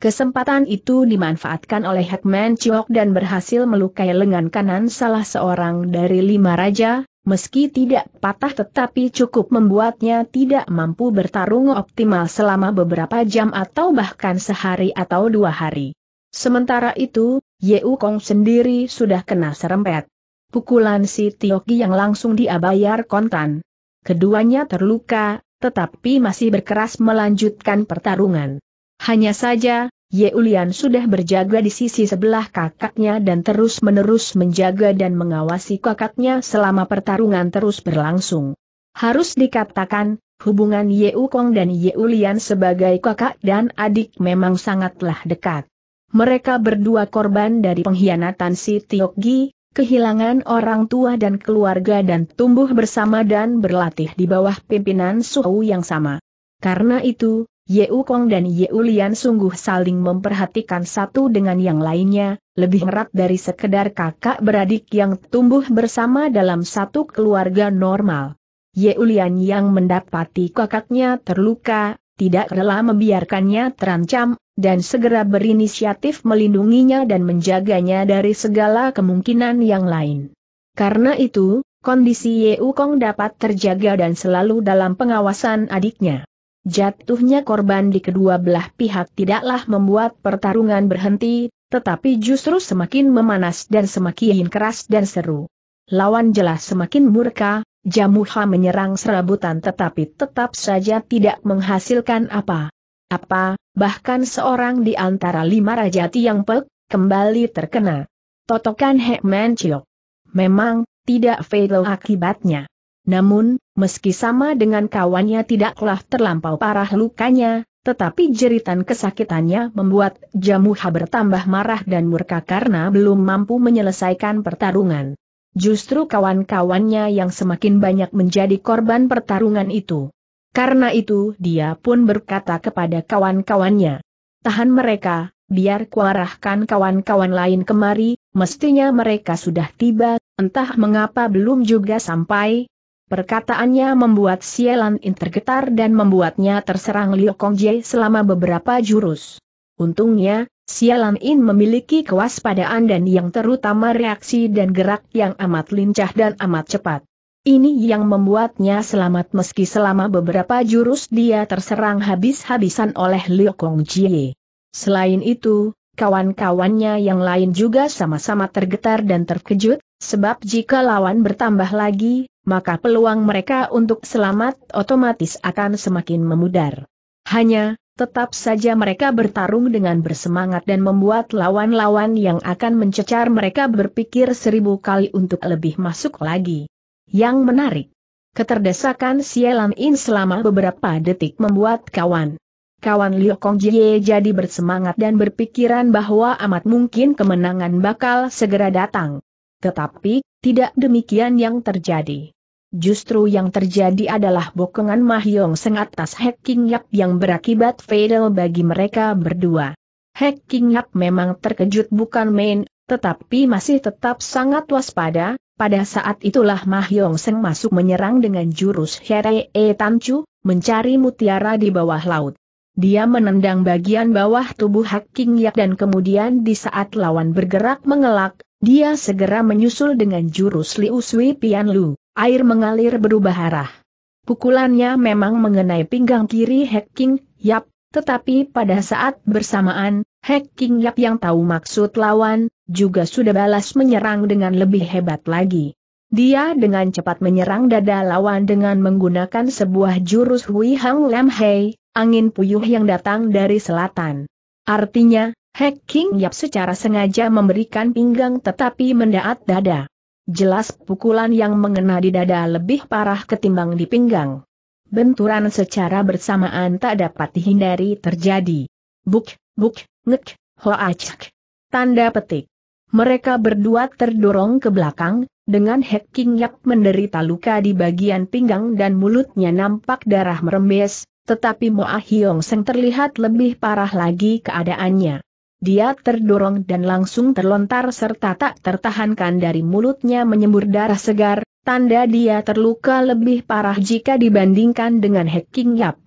Kesempatan itu dimanfaatkan oleh Hetman Chiok dan berhasil melukai lengan kanan salah seorang dari lima raja, meski tidak patah tetapi cukup membuatnya tidak mampu bertarung optimal selama beberapa jam atau bahkan sehari atau dua hari. Sementara itu, Ye Kong sendiri sudah kena serempet. Pukulan si Tioki yang langsung diabayar kontan. Keduanya terluka, tetapi masih berkeras melanjutkan pertarungan. Hanya saja, Ye Ulian sudah berjaga di sisi sebelah kakaknya dan terus-menerus menjaga dan mengawasi kakaknya selama pertarungan terus berlangsung. Harus dikatakan, hubungan Ye Kong dan Ye Ulian sebagai kakak dan adik memang sangatlah dekat mereka berdua korban dari pengkhianatan si Tiok Gi, kehilangan orang tua dan keluarga dan tumbuh bersama dan berlatih di bawah pimpinan Suhu yang sama. Karena itu, Yeu Kong dan Yeulian Lian sungguh saling memperhatikan satu dengan yang lainnya, lebih erat dari sekedar kakak beradik yang tumbuh bersama dalam satu keluarga normal. Yeulian Lian yang mendapati kakaknya terluka, tidak rela membiarkannya terancam, dan segera berinisiatif melindunginya dan menjaganya dari segala kemungkinan yang lain. Karena itu, kondisi Ye Kong dapat terjaga dan selalu dalam pengawasan adiknya. Jatuhnya korban di kedua belah pihak tidaklah membuat pertarungan berhenti, tetapi justru semakin memanas dan semakin keras dan seru. Lawan jelas semakin murka, Jamuha menyerang serabutan tetapi tetap saja tidak menghasilkan apa-apa bahkan seorang di antara lima raja Tiang Pek, kembali terkena. Totokan Hekman Chiok. Memang, tidak fatal akibatnya. Namun, meski sama dengan kawannya tidaklah terlampau parah lukanya, tetapi jeritan kesakitannya membuat Jamuha bertambah marah dan murka karena belum mampu menyelesaikan pertarungan. Justru kawan-kawannya yang semakin banyak menjadi korban pertarungan itu. Karena itu dia pun berkata kepada kawan-kawannya. Tahan mereka, biar kuarahkan kawan-kawan lain kemari, mestinya mereka sudah tiba, entah mengapa belum juga sampai. Perkataannya membuat Sielan In tergetar dan membuatnya terserang Liu Kongjie selama beberapa jurus. Untungnya, Sialan In memiliki kewaspadaan dan yang terutama reaksi dan gerak yang amat lincah dan amat cepat. Ini yang membuatnya selamat meski selama beberapa jurus dia terserang habis-habisan oleh Liu Kong Jie. Selain itu, kawan-kawannya yang lain juga sama-sama tergetar dan terkejut, sebab jika lawan bertambah lagi, maka peluang mereka untuk selamat otomatis akan semakin memudar. Hanya, tetap saja mereka bertarung dengan bersemangat dan membuat lawan-lawan yang akan mencecar mereka berpikir seribu kali untuk lebih masuk lagi. Yang menarik, keterdesakan Sielam In selama beberapa detik membuat kawan. Kawan Liu Kong Jie jadi bersemangat dan berpikiran bahwa amat mungkin kemenangan bakal segera datang. Tetapi, tidak demikian yang terjadi. Justru yang terjadi adalah bokongan Mahyong Seng atas hacking Yap yang berakibat fatal bagi mereka berdua. Hacking Yap memang terkejut bukan main, tetapi masih tetap sangat waspada, pada saat itulah Mah Yong Seng masuk menyerang dengan jurus Here E Tancu, mencari mutiara di bawah laut. Dia menendang bagian bawah tubuh Hak King Yak dan kemudian di saat lawan bergerak mengelak, dia segera menyusul dengan jurus Liu Sui Pian Lu, air mengalir berubah arah. Pukulannya memang mengenai pinggang kiri Hak King Yap, tetapi pada saat bersamaan, Hek Yap yang tahu maksud lawan, juga sudah balas menyerang dengan lebih hebat lagi. Dia dengan cepat menyerang dada lawan dengan menggunakan sebuah jurus Hui Hang Lam Hei, angin puyuh yang datang dari selatan. Artinya, Hek King Yap secara sengaja memberikan pinggang tetapi mendaat dada. Jelas pukulan yang mengena di dada lebih parah ketimbang di pinggang. Benturan secara bersamaan tak dapat dihindari terjadi. Buk, buk, Ngek, hoacak. Tanda petik. Mereka berdua terdorong ke belakang, dengan Hek King Yap menderita luka di bagian pinggang dan mulutnya nampak darah merembes, tetapi Moa Hyong Seng terlihat lebih parah lagi keadaannya. Dia terdorong dan langsung terlontar serta tak tertahankan dari mulutnya menyembur darah segar, tanda dia terluka lebih parah jika dibandingkan dengan Hek King Yap.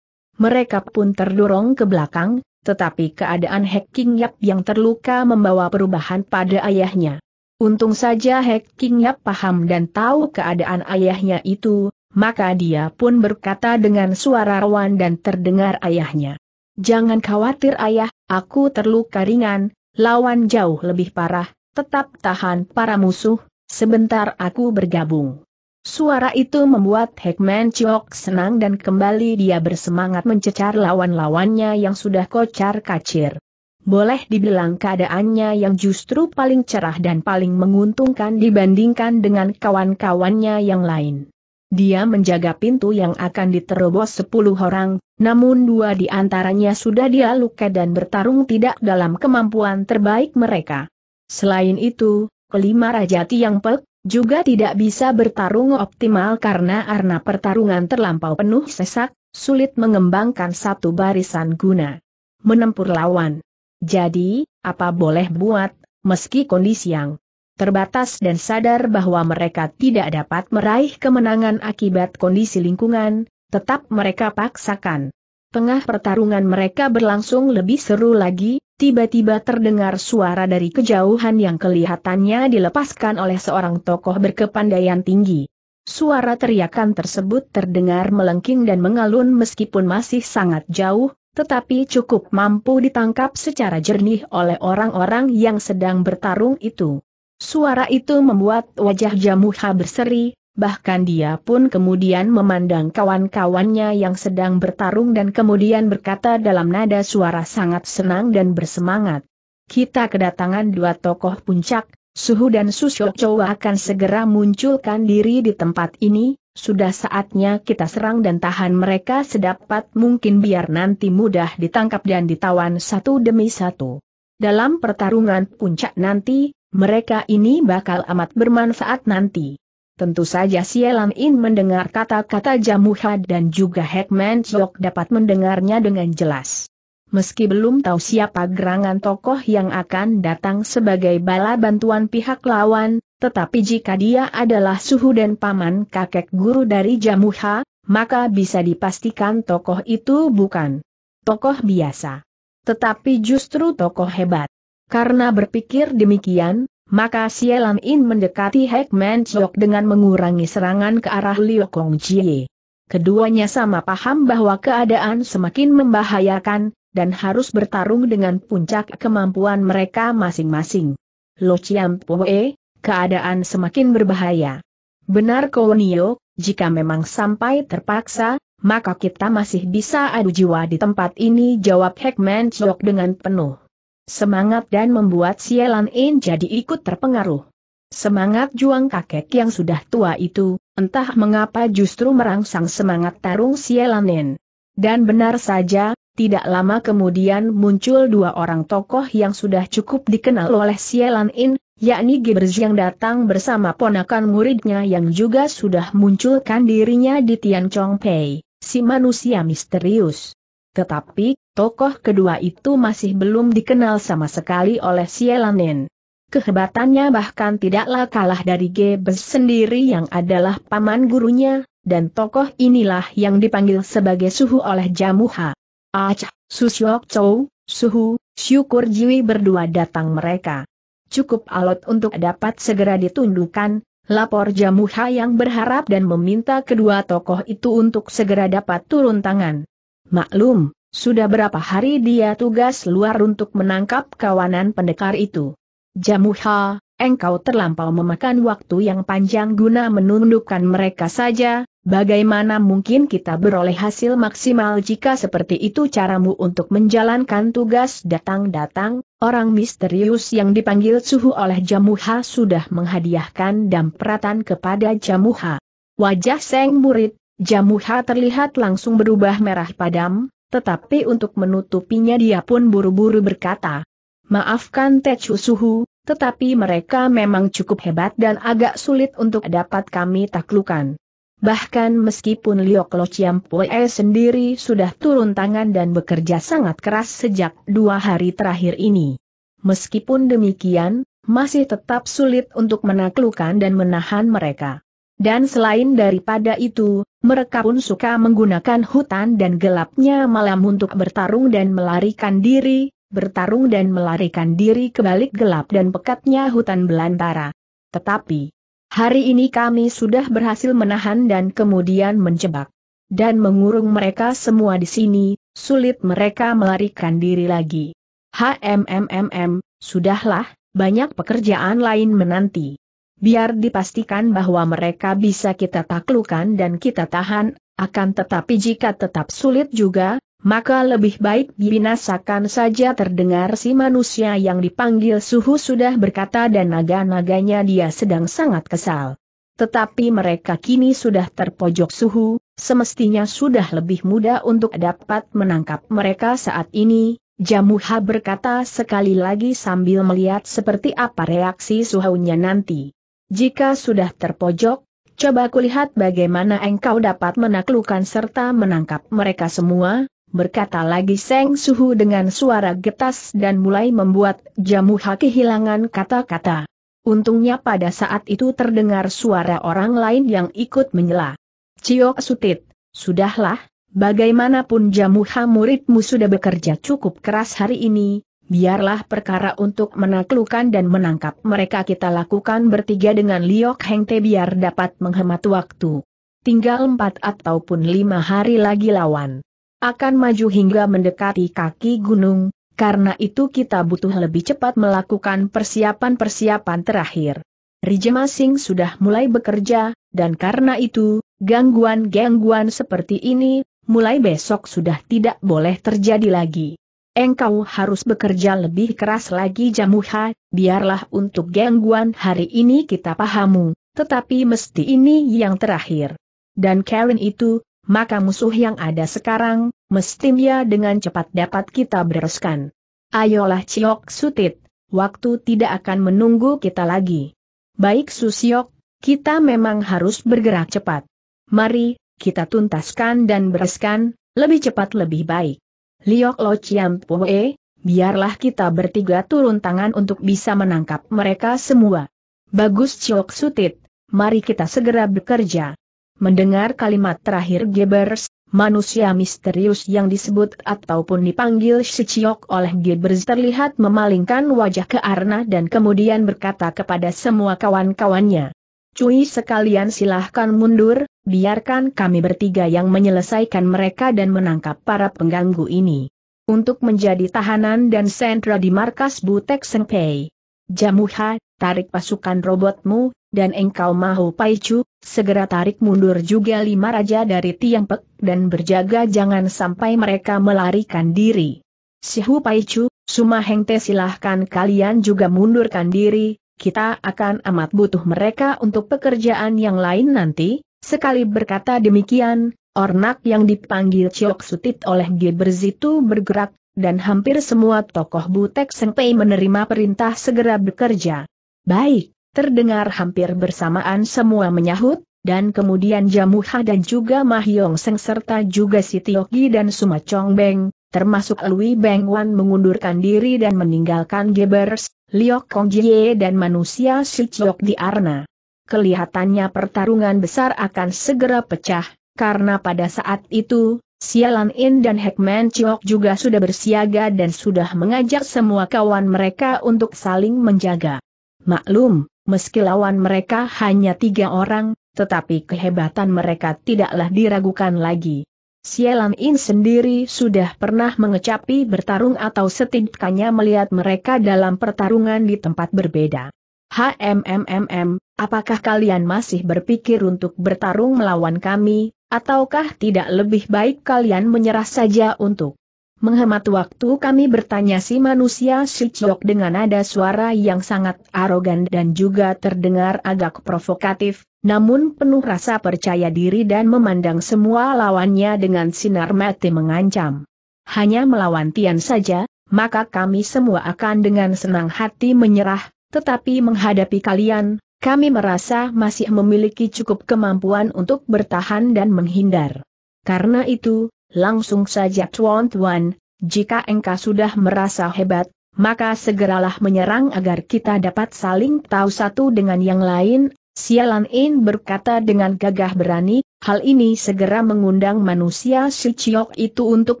Mereka pun terdorong ke belakang, tetapi keadaan Hek King Yap yang terluka membawa perubahan pada ayahnya. Untung saja Hek King Yap paham dan tahu keadaan ayahnya itu, maka dia pun berkata dengan suara rawan dan terdengar ayahnya. Jangan khawatir ayah, aku terluka ringan, lawan jauh lebih parah, tetap tahan para musuh, sebentar aku bergabung. Suara itu membuat Hekman Chiok senang dan kembali dia bersemangat mencecar lawan-lawannya yang sudah kocar kacir. Boleh dibilang keadaannya yang justru paling cerah dan paling menguntungkan dibandingkan dengan kawan-kawannya yang lain. Dia menjaga pintu yang akan diterobos sepuluh orang, namun dua di antaranya sudah dia luka dan bertarung tidak dalam kemampuan terbaik mereka. Selain itu, kelima Raja Tiang Pek, juga tidak bisa bertarung optimal karena arena pertarungan terlampau penuh sesak, sulit mengembangkan satu barisan guna menempur lawan. Jadi, apa boleh buat, meski kondisi yang terbatas dan sadar bahwa mereka tidak dapat meraih kemenangan akibat kondisi lingkungan, tetap mereka paksakan. Tengah pertarungan mereka berlangsung lebih seru lagi, tiba-tiba terdengar suara dari kejauhan yang kelihatannya dilepaskan oleh seorang tokoh berkepandaian tinggi. Suara teriakan tersebut terdengar melengking dan mengalun meskipun masih sangat jauh, tetapi cukup mampu ditangkap secara jernih oleh orang-orang yang sedang bertarung itu. Suara itu membuat wajah Jamuha berseri, bahkan dia pun kemudian memandang kawan-kawannya yang sedang bertarung dan kemudian berkata dalam nada suara sangat senang dan bersemangat. Kita kedatangan dua tokoh puncak, Suhu dan Susyocho akan segera munculkan diri di tempat ini, sudah saatnya kita serang dan tahan mereka sedapat mungkin biar nanti mudah ditangkap dan ditawan satu demi satu. Dalam pertarungan puncak nanti, mereka ini bakal amat bermanfaat nanti. Tentu saja Sielam In mendengar kata-kata Jamuhad dan juga Hekman Chok dapat mendengarnya dengan jelas. Meski belum tahu siapa gerangan tokoh yang akan datang sebagai bala bantuan pihak lawan, tetapi jika dia adalah suhu dan paman kakek guru dari Jamuha, maka bisa dipastikan tokoh itu bukan tokoh biasa. Tetapi justru tokoh hebat. Karena berpikir demikian, maka Xie In mendekati Hek Chok dengan mengurangi serangan ke arah Liu Kong Jie. Keduanya sama paham bahwa keadaan semakin membahayakan, dan harus bertarung dengan puncak kemampuan mereka masing-masing. Lo Chiam Poe, keadaan semakin berbahaya. Benar Konyok. jika memang sampai terpaksa, maka kita masih bisa adu jiwa di tempat ini jawab Hekman Chok dengan penuh semangat dan membuat Sielan In jadi ikut terpengaruh. Semangat juang kakek yang sudah tua itu, entah mengapa justru merangsang semangat tarung Sielan In. Dan benar saja, tidak lama kemudian muncul dua orang tokoh yang sudah cukup dikenal oleh Sielan In, yakni Gebers yang datang bersama ponakan muridnya yang juga sudah munculkan dirinya di Tian Chong Pei, si manusia misterius. Tetapi, Tokoh kedua itu masih belum dikenal sama sekali oleh Sielanen. Kehebatannya bahkan tidaklah kalah dari Gebes sendiri yang adalah paman gurunya, dan tokoh inilah yang dipanggil sebagai suhu oleh Jamuha. Acha, ah Susyok Chou, Suhu, Syukur Jiwi berdua datang mereka. Cukup alot untuk dapat segera ditundukkan, lapor Jamuha yang berharap dan meminta kedua tokoh itu untuk segera dapat turun tangan. Maklum, sudah berapa hari dia tugas luar untuk menangkap kawanan pendekar itu. Jamuha, engkau terlampau memakan waktu yang panjang guna menundukkan mereka saja, bagaimana mungkin kita beroleh hasil maksimal jika seperti itu caramu untuk menjalankan tugas datang-datang, orang misterius yang dipanggil suhu oleh Jamuha sudah menghadiahkan dampratan kepada Jamuha. Wajah Seng Murid, Jamuha terlihat langsung berubah merah padam, tetapi untuk menutupinya dia pun buru-buru berkata, Maafkan Techu Suhu, tetapi mereka memang cukup hebat dan agak sulit untuk dapat kami taklukan. Bahkan meskipun Liok Lo Chiampoe sendiri sudah turun tangan dan bekerja sangat keras sejak dua hari terakhir ini. Meskipun demikian, masih tetap sulit untuk menaklukkan dan menahan mereka. Dan selain daripada itu, mereka pun suka menggunakan hutan dan gelapnya malam untuk bertarung dan melarikan diri, bertarung dan melarikan diri ke balik gelap dan pekatnya hutan belantara. Tetapi, hari ini kami sudah berhasil menahan dan kemudian menjebak. Dan mengurung mereka semua di sini, sulit mereka melarikan diri lagi. HMMMM, sudahlah, banyak pekerjaan lain menanti biar dipastikan bahwa mereka bisa kita taklukan dan kita tahan, akan tetapi jika tetap sulit juga, maka lebih baik binasakan saja terdengar si manusia yang dipanggil suhu sudah berkata dan naga-naganya dia sedang sangat kesal. Tetapi mereka kini sudah terpojok suhu, semestinya sudah lebih mudah untuk dapat menangkap mereka saat ini, Jamuha berkata sekali lagi sambil melihat seperti apa reaksi suhunya nanti. Jika sudah terpojok, coba kulihat bagaimana engkau dapat menaklukkan serta menangkap mereka semua, berkata lagi Seng Suhu dengan suara getas dan mulai membuat jamu hak kehilangan kata-kata. Untungnya pada saat itu terdengar suara orang lain yang ikut menyela. Ciok Sutit, sudahlah, Bagaimanapun jamuha muridmu sudah bekerja cukup keras hari ini, biarlah perkara untuk menaklukkan dan menangkap mereka kita lakukan bertiga dengan Liok Heng Te biar dapat menghemat waktu. Tinggal empat ataupun lima hari lagi lawan. Akan maju hingga mendekati kaki gunung, karena itu kita butuh lebih cepat melakukan persiapan-persiapan terakhir. Rija Masing sudah mulai bekerja, dan karena itu, gangguan-gangguan seperti ini, mulai besok sudah tidak boleh terjadi lagi engkau harus bekerja lebih keras lagi Jamuha, biarlah untuk gangguan hari ini kita pahamu, tetapi mesti ini yang terakhir. Dan Karen itu, maka musuh yang ada sekarang, mesti dia dengan cepat dapat kita bereskan. Ayolah Ciok Sutit, waktu tidak akan menunggu kita lagi. Baik Susiok, kita memang harus bergerak cepat. Mari, kita tuntaskan dan bereskan, lebih cepat lebih baik. Liok Lo Chiam Pue, biarlah kita bertiga turun tangan untuk bisa menangkap mereka semua. Bagus Ciok Sutit, mari kita segera bekerja. Mendengar kalimat terakhir Gebers, manusia misterius yang disebut ataupun dipanggil Chok oleh Gebers terlihat memalingkan wajah ke Arna dan kemudian berkata kepada semua kawan-kawannya. Cui sekalian silahkan mundur, biarkan kami bertiga yang menyelesaikan mereka dan menangkap para pengganggu ini. Untuk menjadi tahanan dan sentra di markas Butek Sengpei. Jamuha, tarik pasukan robotmu, dan engkau Mahu Paicu, segera tarik mundur juga lima raja dari Tiang Pek dan berjaga jangan sampai mereka melarikan diri. Sihu Paicu, Te, silahkan kalian juga mundurkan diri, kita akan amat butuh mereka untuk pekerjaan yang lain nanti, Sekali berkata demikian, ornak yang dipanggil Ciok Sutit oleh Gebers itu bergerak, dan hampir semua tokoh Butek Sengpei menerima perintah segera bekerja. Baik, terdengar hampir bersamaan semua menyahut, dan kemudian Jamuha dan juga Mahyong Seng serta juga Sitiogi dan Suma Chong Beng, termasuk Lui Beng Wan mengundurkan diri dan meninggalkan Gebers, Liok Kong Jie dan manusia Sichok di Arna kelihatannya pertarungan besar akan segera pecah, karena pada saat itu, Sialan In dan Hackman Chiok juga sudah bersiaga dan sudah mengajak semua kawan mereka untuk saling menjaga. Maklum, meski lawan mereka hanya tiga orang, tetapi kehebatan mereka tidaklah diragukan lagi. Sialan In sendiri sudah pernah mengecapi bertarung atau setidaknya melihat mereka dalam pertarungan di tempat berbeda. HMMMM, apakah kalian masih berpikir untuk bertarung melawan kami, ataukah tidak lebih baik kalian menyerah saja untuk menghemat waktu kami bertanya si manusia Shichok dengan nada suara yang sangat arogan dan juga terdengar agak provokatif, namun penuh rasa percaya diri dan memandang semua lawannya dengan sinar mati mengancam. Hanya melawan Tian saja, maka kami semua akan dengan senang hati menyerah, tetapi menghadapi kalian, kami merasa masih memiliki cukup kemampuan untuk bertahan dan menghindar. Karena itu, langsung saja Tuan Tuan, jika engkau sudah merasa hebat, maka segeralah menyerang agar kita dapat saling tahu satu dengan yang lain, Sialan In berkata dengan gagah berani, hal ini segera mengundang manusia si Chiyok itu untuk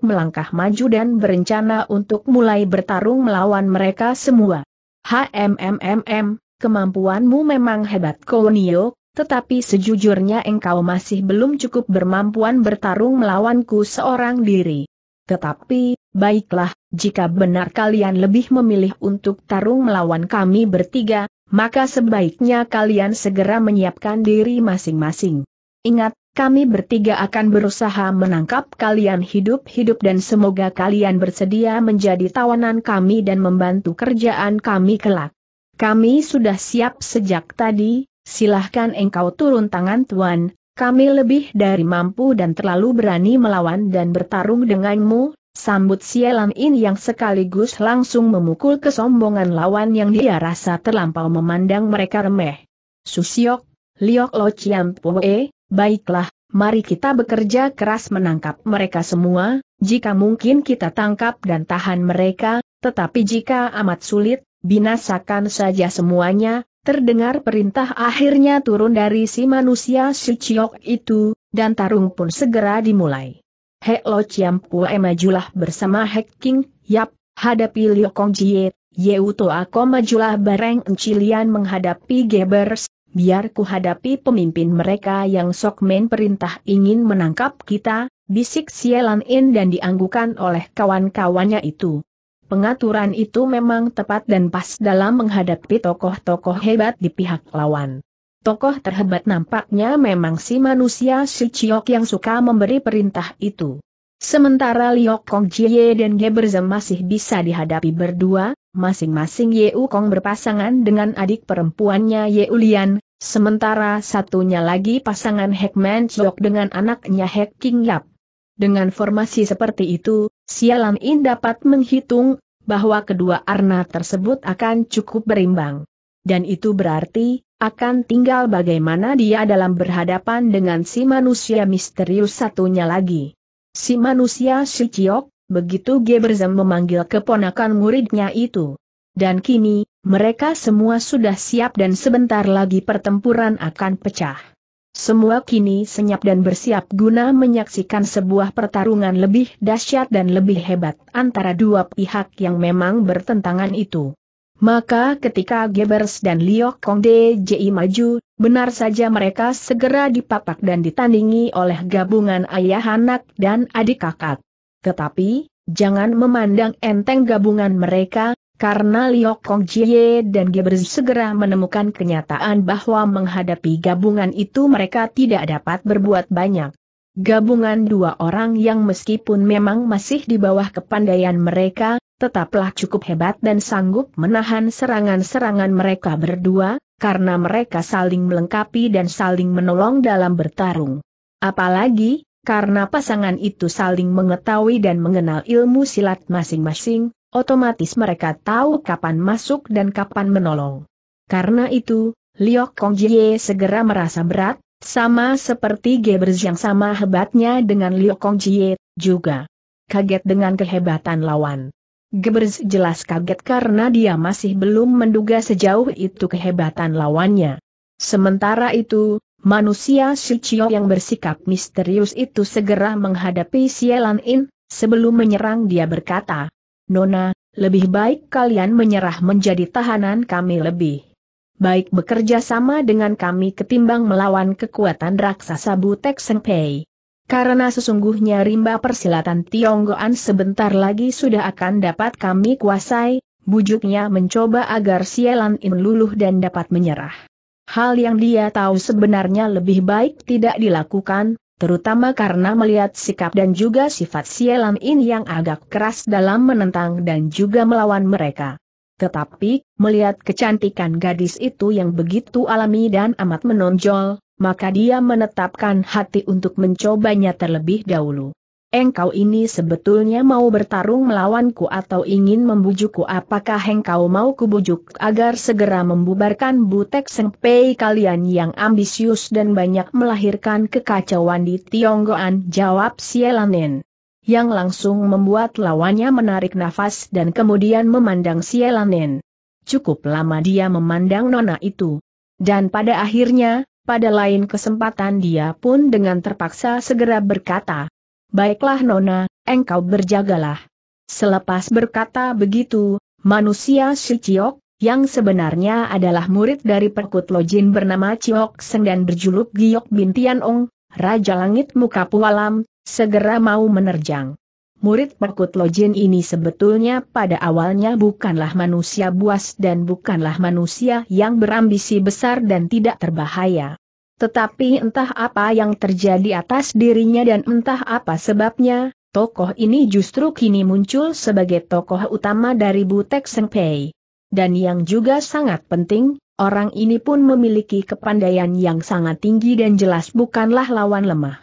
melangkah maju dan berencana untuk mulai bertarung melawan mereka semua. HMMMM, kemampuanmu memang hebat Konio, tetapi sejujurnya engkau masih belum cukup bermampuan bertarung melawanku seorang diri. Tetapi, baiklah, jika benar kalian lebih memilih untuk tarung melawan kami bertiga, maka sebaiknya kalian segera menyiapkan diri masing-masing. Ingat, kami bertiga akan berusaha menangkap kalian hidup-hidup dan semoga kalian bersedia menjadi tawanan kami dan membantu kerjaan kami kelak. Kami sudah siap sejak tadi, silahkan engkau turun tangan tuan, kami lebih dari mampu dan terlalu berani melawan dan bertarung denganmu, sambut sialan In yang sekaligus langsung memukul kesombongan lawan yang dia rasa terlampau memandang mereka remeh. Susiok, Liok Lo Chiam Baiklah, mari kita bekerja keras menangkap mereka semua, jika mungkin kita tangkap dan tahan mereka, tetapi jika amat sulit, binasakan saja semuanya, terdengar perintah akhirnya turun dari si manusia Suciok itu, dan tarung pun segera dimulai. Hek Lo Chiam Pue majulah bersama Hek King, Yap, hadapi Liu Kong Jie, Yeuto Ako majulah bareng Encilian menghadapi Gebers, biar kuhadapi pemimpin mereka yang sok main perintah ingin menangkap kita, bisik Sielan In dan dianggukan oleh kawan-kawannya itu. Pengaturan itu memang tepat dan pas dalam menghadapi tokoh-tokoh hebat di pihak lawan. Tokoh terhebat nampaknya memang si manusia si Chiyok yang suka memberi perintah itu. Sementara Liok Kong Jie dan Geberze masih bisa dihadapi berdua, Masing-masing Ye Kong berpasangan dengan adik perempuannya Ye Ulian, sementara satunya lagi pasangan Man Chok dengan anaknya Hek King Yap. Dengan formasi seperti itu, Sialan In dapat menghitung bahwa kedua arna tersebut akan cukup berimbang. Dan itu berarti, akan tinggal bagaimana dia dalam berhadapan dengan si manusia misterius satunya lagi. Si manusia si Chiyok, begitu Geberzem memanggil keponakan muridnya itu. Dan kini, mereka semua sudah siap dan sebentar lagi pertempuran akan pecah. Semua kini senyap dan bersiap guna menyaksikan sebuah pertarungan lebih dahsyat dan lebih hebat antara dua pihak yang memang bertentangan itu. Maka ketika Gebers dan Liok Kong DJI maju, benar saja mereka segera dipapak dan ditandingi oleh gabungan ayah anak dan adik kakak. Tetapi, jangan memandang enteng gabungan mereka, karena Liok Kong Jie dan Geber segera menemukan kenyataan bahwa menghadapi gabungan itu mereka tidak dapat berbuat banyak. Gabungan dua orang yang meskipun memang masih di bawah kepandaian mereka, tetaplah cukup hebat dan sanggup menahan serangan-serangan mereka berdua, karena mereka saling melengkapi dan saling menolong dalam bertarung. Apalagi, karena pasangan itu saling mengetahui dan mengenal ilmu silat masing-masing, otomatis mereka tahu kapan masuk dan kapan menolong. Karena itu, Liok Kong Jie segera merasa berat, sama seperti Gebers yang sama hebatnya dengan Liok Kong Jie, juga kaget dengan kehebatan lawan. Gebers jelas kaget karena dia masih belum menduga sejauh itu kehebatan lawannya. Sementara itu, Manusia Shuchio yang bersikap misterius itu segera menghadapi Sielan In, sebelum menyerang dia berkata, Nona, lebih baik kalian menyerah menjadi tahanan kami lebih. Baik bekerja sama dengan kami ketimbang melawan kekuatan raksasa Butek Sengpei. Karena sesungguhnya rimba persilatan Tionggoan sebentar lagi sudah akan dapat kami kuasai, bujuknya mencoba agar Sielan In luluh dan dapat menyerah. Hal yang dia tahu sebenarnya lebih baik tidak dilakukan, terutama karena melihat sikap dan juga sifat Sielam ini yang agak keras dalam menentang dan juga melawan mereka. Tetapi, melihat kecantikan gadis itu yang begitu alami dan amat menonjol, maka dia menetapkan hati untuk mencobanya terlebih dahulu engkau ini sebetulnya mau bertarung melawanku atau ingin membujukku apakah engkau mau kubujuk agar segera membubarkan butek sengpei kalian yang ambisius dan banyak melahirkan kekacauan di Tionggoan jawab Sielanen. Yang langsung membuat lawannya menarik nafas dan kemudian memandang Sielanen. Cukup lama dia memandang nona itu. Dan pada akhirnya, pada lain kesempatan dia pun dengan terpaksa segera berkata, Baiklah Nona, engkau berjagalah. Selepas berkata begitu, manusia si Ciok, yang sebenarnya adalah murid dari perkut lojin bernama Ciok Seng dan berjuluk Giok Bintian Ong, Raja Langit Muka Pualam, segera mau menerjang. Murid perkut lojin ini sebetulnya pada awalnya bukanlah manusia buas dan bukanlah manusia yang berambisi besar dan tidak terbahaya. Tetapi entah apa yang terjadi atas dirinya dan entah apa sebabnya, tokoh ini justru kini muncul sebagai tokoh utama dari Butek Sengpei. Dan yang juga sangat penting, orang ini pun memiliki kepandaian yang sangat tinggi dan jelas bukanlah lawan lemah.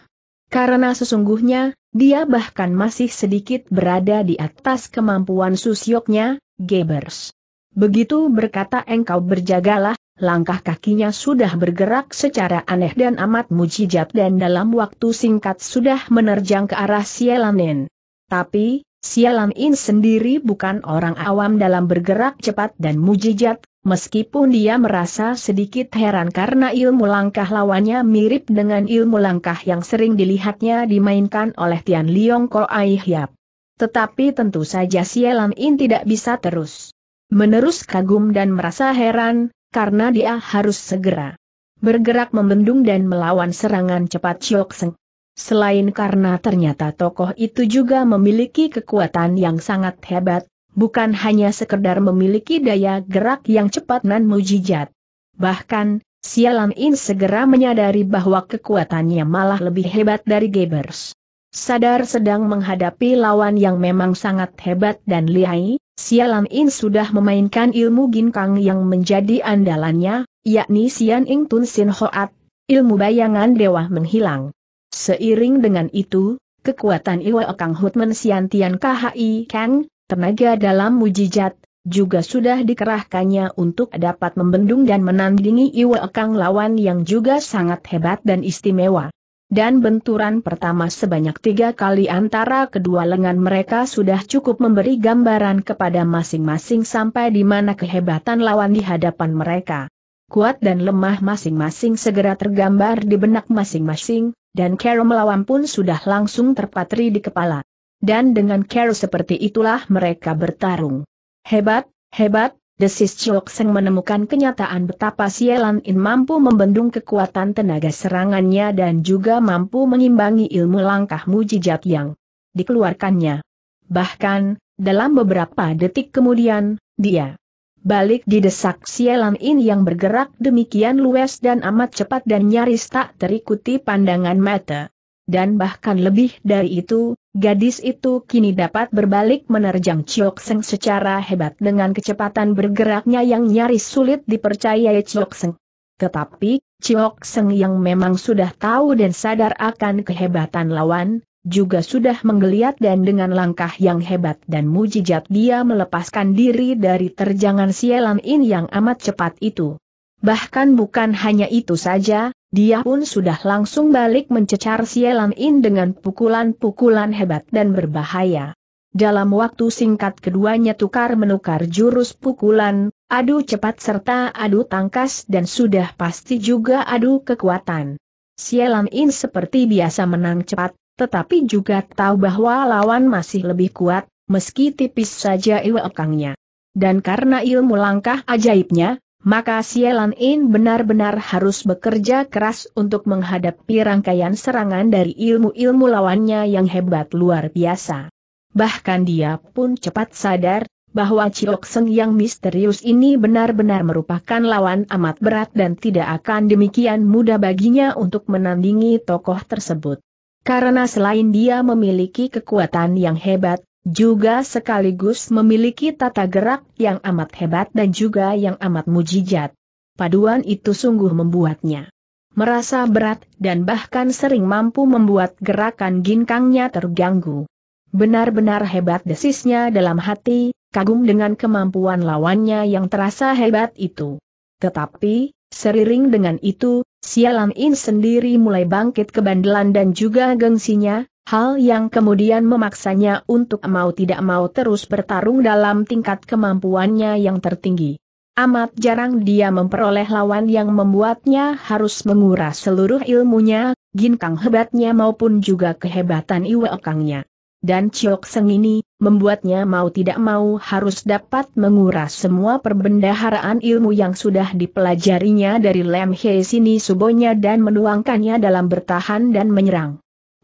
Karena sesungguhnya, dia bahkan masih sedikit berada di atas kemampuan susyoknya, Gebers. Begitu berkata engkau berjagalah, langkah kakinya sudah bergerak secara aneh dan amat mujijat dan dalam waktu singkat sudah menerjang ke arah Sialanin. Tapi, Sialanin sendiri bukan orang awam dalam bergerak cepat dan mujijat, meskipun dia merasa sedikit heran karena ilmu langkah lawannya mirip dengan ilmu langkah yang sering dilihatnya dimainkan oleh Tian Liong Ko Ai Hiap. Tetapi tentu saja Sialanin tidak bisa terus. Menerus kagum dan merasa heran, karena dia harus segera bergerak membendung dan melawan serangan cepat Chiok Seng. Selain karena ternyata tokoh itu juga memiliki kekuatan yang sangat hebat, bukan hanya sekedar memiliki daya gerak yang cepat nan mujijat. Bahkan, Sialan In segera menyadari bahwa kekuatannya malah lebih hebat dari Gebers. Sadar sedang menghadapi lawan yang memang sangat hebat dan lihai, Sialam In sudah memainkan ilmu ginkang yang menjadi andalannya, yakni Sian Ing Tun Sin Hoat, ilmu bayangan dewa menghilang. Seiring dengan itu, kekuatan Iwa Kang Hutman Sian Tian KHI Kang, tenaga dalam mujijat, juga sudah dikerahkannya untuk dapat membendung dan menandingi Iwa Kang lawan yang juga sangat hebat dan istimewa dan benturan pertama sebanyak tiga kali antara kedua lengan mereka sudah cukup memberi gambaran kepada masing-masing sampai di mana kehebatan lawan di hadapan mereka. Kuat dan lemah masing-masing segera tergambar di benak masing-masing, dan Carol melawan pun sudah langsung terpatri di kepala. Dan dengan Carol seperti itulah mereka bertarung. Hebat, hebat, Desis Chok Seng menemukan kenyataan betapa Sielan In mampu membendung kekuatan tenaga serangannya dan juga mampu mengimbangi ilmu langkah mujijat yang dikeluarkannya. Bahkan, dalam beberapa detik kemudian, dia balik didesak desak Sielan In yang bergerak demikian luas dan amat cepat dan nyaris tak terikuti pandangan mata dan bahkan lebih dari itu, gadis itu kini dapat berbalik menerjang Chiok Seng secara hebat dengan kecepatan bergeraknya yang nyaris sulit dipercayai Chiok Seng. Tetapi, Chiok Seng yang memang sudah tahu dan sadar akan kehebatan lawan, juga sudah menggeliat dan dengan langkah yang hebat dan mujizat dia melepaskan diri dari terjangan sielan in yang amat cepat itu. Bahkan bukan hanya itu saja, dia pun sudah langsung balik mencecar Sielan In dengan pukulan-pukulan hebat dan berbahaya. Dalam waktu singkat keduanya tukar-menukar jurus pukulan, adu cepat serta adu tangkas dan sudah pasti juga adu kekuatan. Sielan In seperti biasa menang cepat, tetapi juga tahu bahwa lawan masih lebih kuat, meski tipis saja iwekangnya. Dan karena ilmu langkah ajaibnya, maka Sielan In benar-benar harus bekerja keras untuk menghadapi rangkaian serangan dari ilmu-ilmu lawannya yang hebat luar biasa. Bahkan dia pun cepat sadar bahwa Ciok Seng yang misterius ini benar-benar merupakan lawan amat berat dan tidak akan demikian mudah baginya untuk menandingi tokoh tersebut. Karena selain dia memiliki kekuatan yang hebat, juga sekaligus memiliki tata gerak yang amat hebat dan juga yang amat mujijat. Paduan itu sungguh membuatnya merasa berat dan bahkan sering mampu membuat gerakan ginkangnya terganggu. Benar-benar hebat desisnya dalam hati, kagum dengan kemampuan lawannya yang terasa hebat itu. Tetapi, Seriring dengan itu, Sialan In sendiri mulai bangkit kebandelan dan juga gengsinya, hal yang kemudian memaksanya untuk mau tidak mau terus bertarung dalam tingkat kemampuannya yang tertinggi. Amat jarang dia memperoleh lawan yang membuatnya harus menguras seluruh ilmunya, ginkang hebatnya maupun juga kehebatan iwekangnya dan Chiok Seng ini, membuatnya mau tidak mau harus dapat menguras semua perbendaharaan ilmu yang sudah dipelajarinya dari Lem He Sini Subonya dan menuangkannya dalam bertahan dan menyerang.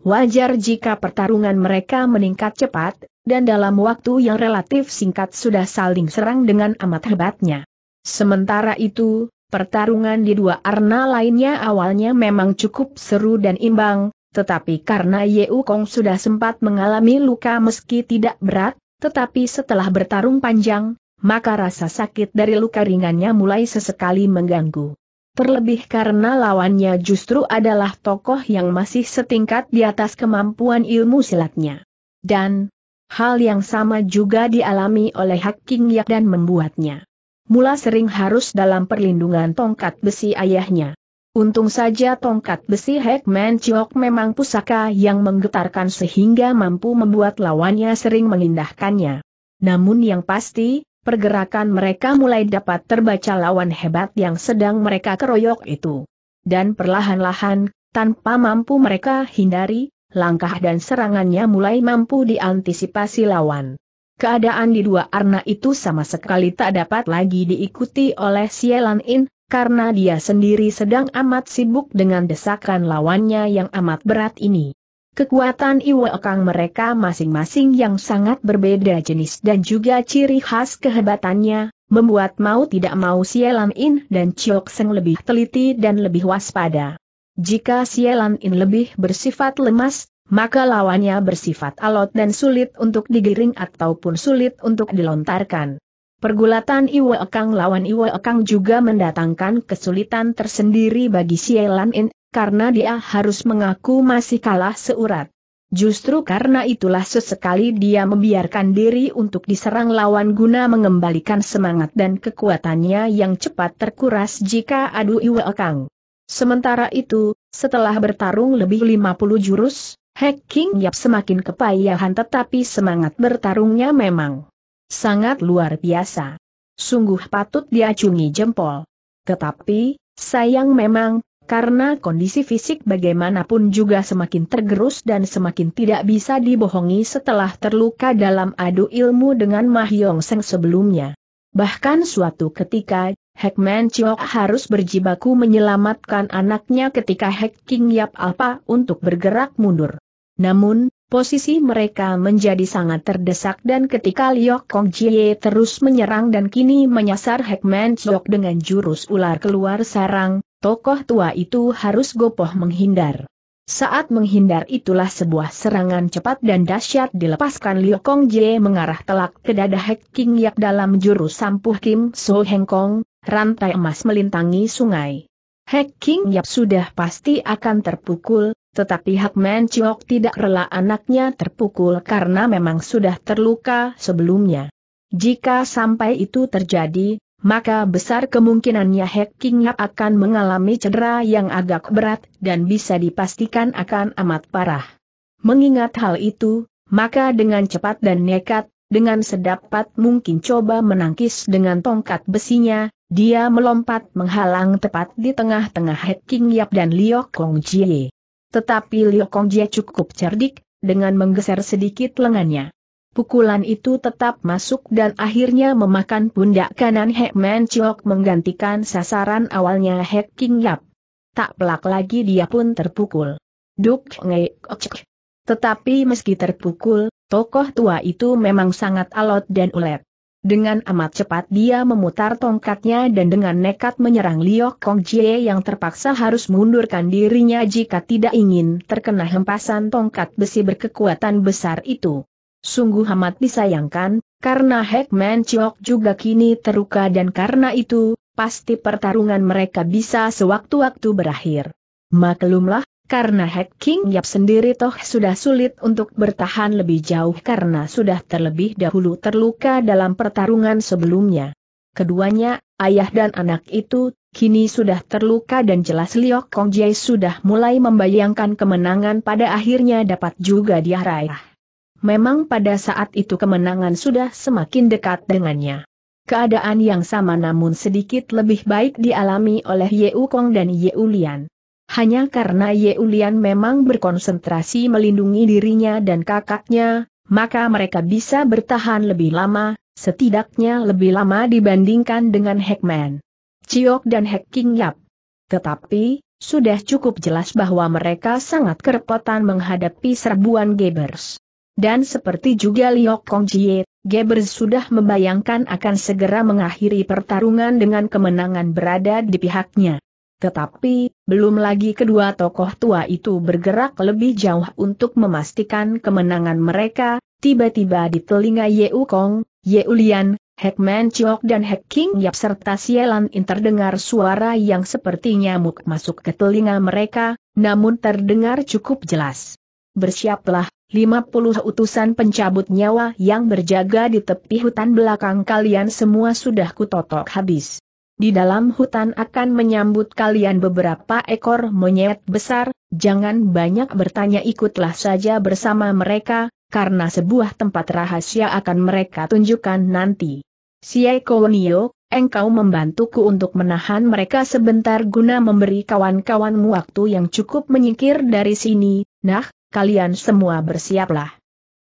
Wajar jika pertarungan mereka meningkat cepat, dan dalam waktu yang relatif singkat sudah saling serang dengan amat hebatnya. Sementara itu, pertarungan di dua arna lainnya awalnya memang cukup seru dan imbang, tetapi karena Yeu Kong sudah sempat mengalami luka meski tidak berat, tetapi setelah bertarung panjang, maka rasa sakit dari luka ringannya mulai sesekali mengganggu. Terlebih karena lawannya justru adalah tokoh yang masih setingkat di atas kemampuan ilmu silatnya. Dan, hal yang sama juga dialami oleh Hak King Yak dan membuatnya. Mula sering harus dalam perlindungan tongkat besi ayahnya. Untung saja tongkat besi Hekman Chiok memang pusaka yang menggetarkan sehingga mampu membuat lawannya sering mengindahkannya. Namun yang pasti, pergerakan mereka mulai dapat terbaca lawan hebat yang sedang mereka keroyok itu. Dan perlahan-lahan, tanpa mampu mereka hindari, langkah dan serangannya mulai mampu diantisipasi lawan. Keadaan di dua arna itu sama sekali tak dapat lagi diikuti oleh Sielan In, karena dia sendiri sedang amat sibuk dengan desakan lawannya yang amat berat ini. Kekuatan Iwekang mereka masing-masing yang sangat berbeda jenis dan juga ciri khas kehebatannya, membuat mau tidak mau Sielan In dan Chiok Seng lebih teliti dan lebih waspada. Jika Sielan In lebih bersifat lemas, maka lawannya bersifat alot dan sulit untuk digiring ataupun sulit untuk dilontarkan. Pergulatan Iwe Ekang lawan Iwe Ekang juga mendatangkan kesulitan tersendiri bagi Sielan In, karena dia harus mengaku masih kalah seurat. Justru karena itulah sesekali dia membiarkan diri untuk diserang lawan guna mengembalikan semangat dan kekuatannya yang cepat terkuras jika adu Iwe Ekang. Sementara itu, setelah bertarung lebih 50 jurus, Hacking Yap semakin kepayahan tetapi semangat bertarungnya memang sangat luar biasa. Sungguh patut diacungi jempol. Tetapi, sayang memang, karena kondisi fisik bagaimanapun juga semakin tergerus dan semakin tidak bisa dibohongi setelah terluka dalam adu ilmu dengan Mahyong Seng sebelumnya. Bahkan suatu ketika, Hackman Chiok harus berjibaku menyelamatkan anaknya ketika Hack King Yap Alpa untuk bergerak mundur. Namun, Posisi mereka menjadi sangat terdesak dan ketika Liok Kong Jie terus menyerang dan kini menyasar Hekman Chok dengan jurus ular keluar sarang, tokoh tua itu harus gopoh menghindar. Saat menghindar itulah sebuah serangan cepat dan dahsyat dilepaskan Liok Kong Jie mengarah telak ke dada Hek King Yak dalam jurus sampuh Kim So Heng Kong, rantai emas melintangi sungai. Hek King Yap sudah pasti akan terpukul, tetapi Hak Man Chiok tidak rela anaknya terpukul karena memang sudah terluka sebelumnya. Jika sampai itu terjadi, maka besar kemungkinannya Hek King Yap akan mengalami cedera yang agak berat dan bisa dipastikan akan amat parah. Mengingat hal itu, maka dengan cepat dan nekat, dengan sedapat mungkin coba menangkis dengan tongkat besinya, dia melompat menghalang tepat di tengah-tengah Hek King Yap dan Liok Kong Jie. Tetapi Liu Kongjie cukup cerdik, dengan menggeser sedikit lengannya. Pukulan itu tetap masuk dan akhirnya memakan pundak kanan Hek Man Chiok menggantikan sasaran awalnya Hek King Yap. Tak pelak lagi dia pun terpukul. Duk ngek Tetapi meski terpukul, tokoh tua itu memang sangat alot dan ulet. Dengan amat cepat dia memutar tongkatnya dan dengan nekat menyerang Liok Kong Jie yang terpaksa harus mundurkan dirinya jika tidak ingin terkena hempasan tongkat besi berkekuatan besar itu. Sungguh amat disayangkan, karena Hackman Chiok juga kini terluka dan karena itu, pasti pertarungan mereka bisa sewaktu-waktu berakhir. Maklumlah, karena Hek King Yap sendiri toh sudah sulit untuk bertahan lebih jauh karena sudah terlebih dahulu terluka dalam pertarungan sebelumnya. Keduanya, ayah dan anak itu, kini sudah terluka dan jelas Liok Kong Jai sudah mulai membayangkan kemenangan pada akhirnya dapat juga diarah. Memang pada saat itu kemenangan sudah semakin dekat dengannya. Keadaan yang sama namun sedikit lebih baik dialami oleh Yeu Kong dan Yeu Lian. Hanya karena Ye Ulian memang berkonsentrasi melindungi dirinya dan kakaknya, maka mereka bisa bertahan lebih lama, setidaknya lebih lama dibandingkan dengan Hackman. Chiok dan King Yap. Tetapi, sudah cukup jelas bahwa mereka sangat kerepotan menghadapi serbuan Gebers. Dan seperti juga Liok Kong Jie, Gebers sudah membayangkan akan segera mengakhiri pertarungan dengan kemenangan berada di pihaknya. Tetapi, belum lagi kedua tokoh tua itu bergerak lebih jauh untuk memastikan kemenangan mereka, tiba-tiba di telinga Ye Kong, Yeu Lian, Man Chok dan Hek King Yap serta Sielan In terdengar suara yang sepertinya muk masuk ke telinga mereka, namun terdengar cukup jelas. Bersiaplah, 50 utusan pencabut nyawa yang berjaga di tepi hutan belakang kalian semua sudah kutotok habis di dalam hutan akan menyambut kalian beberapa ekor monyet besar, jangan banyak bertanya ikutlah saja bersama mereka, karena sebuah tempat rahasia akan mereka tunjukkan nanti. Sieko Nio, engkau membantuku untuk menahan mereka sebentar guna memberi kawan-kawanmu waktu yang cukup menyingkir dari sini, nah, kalian semua bersiaplah.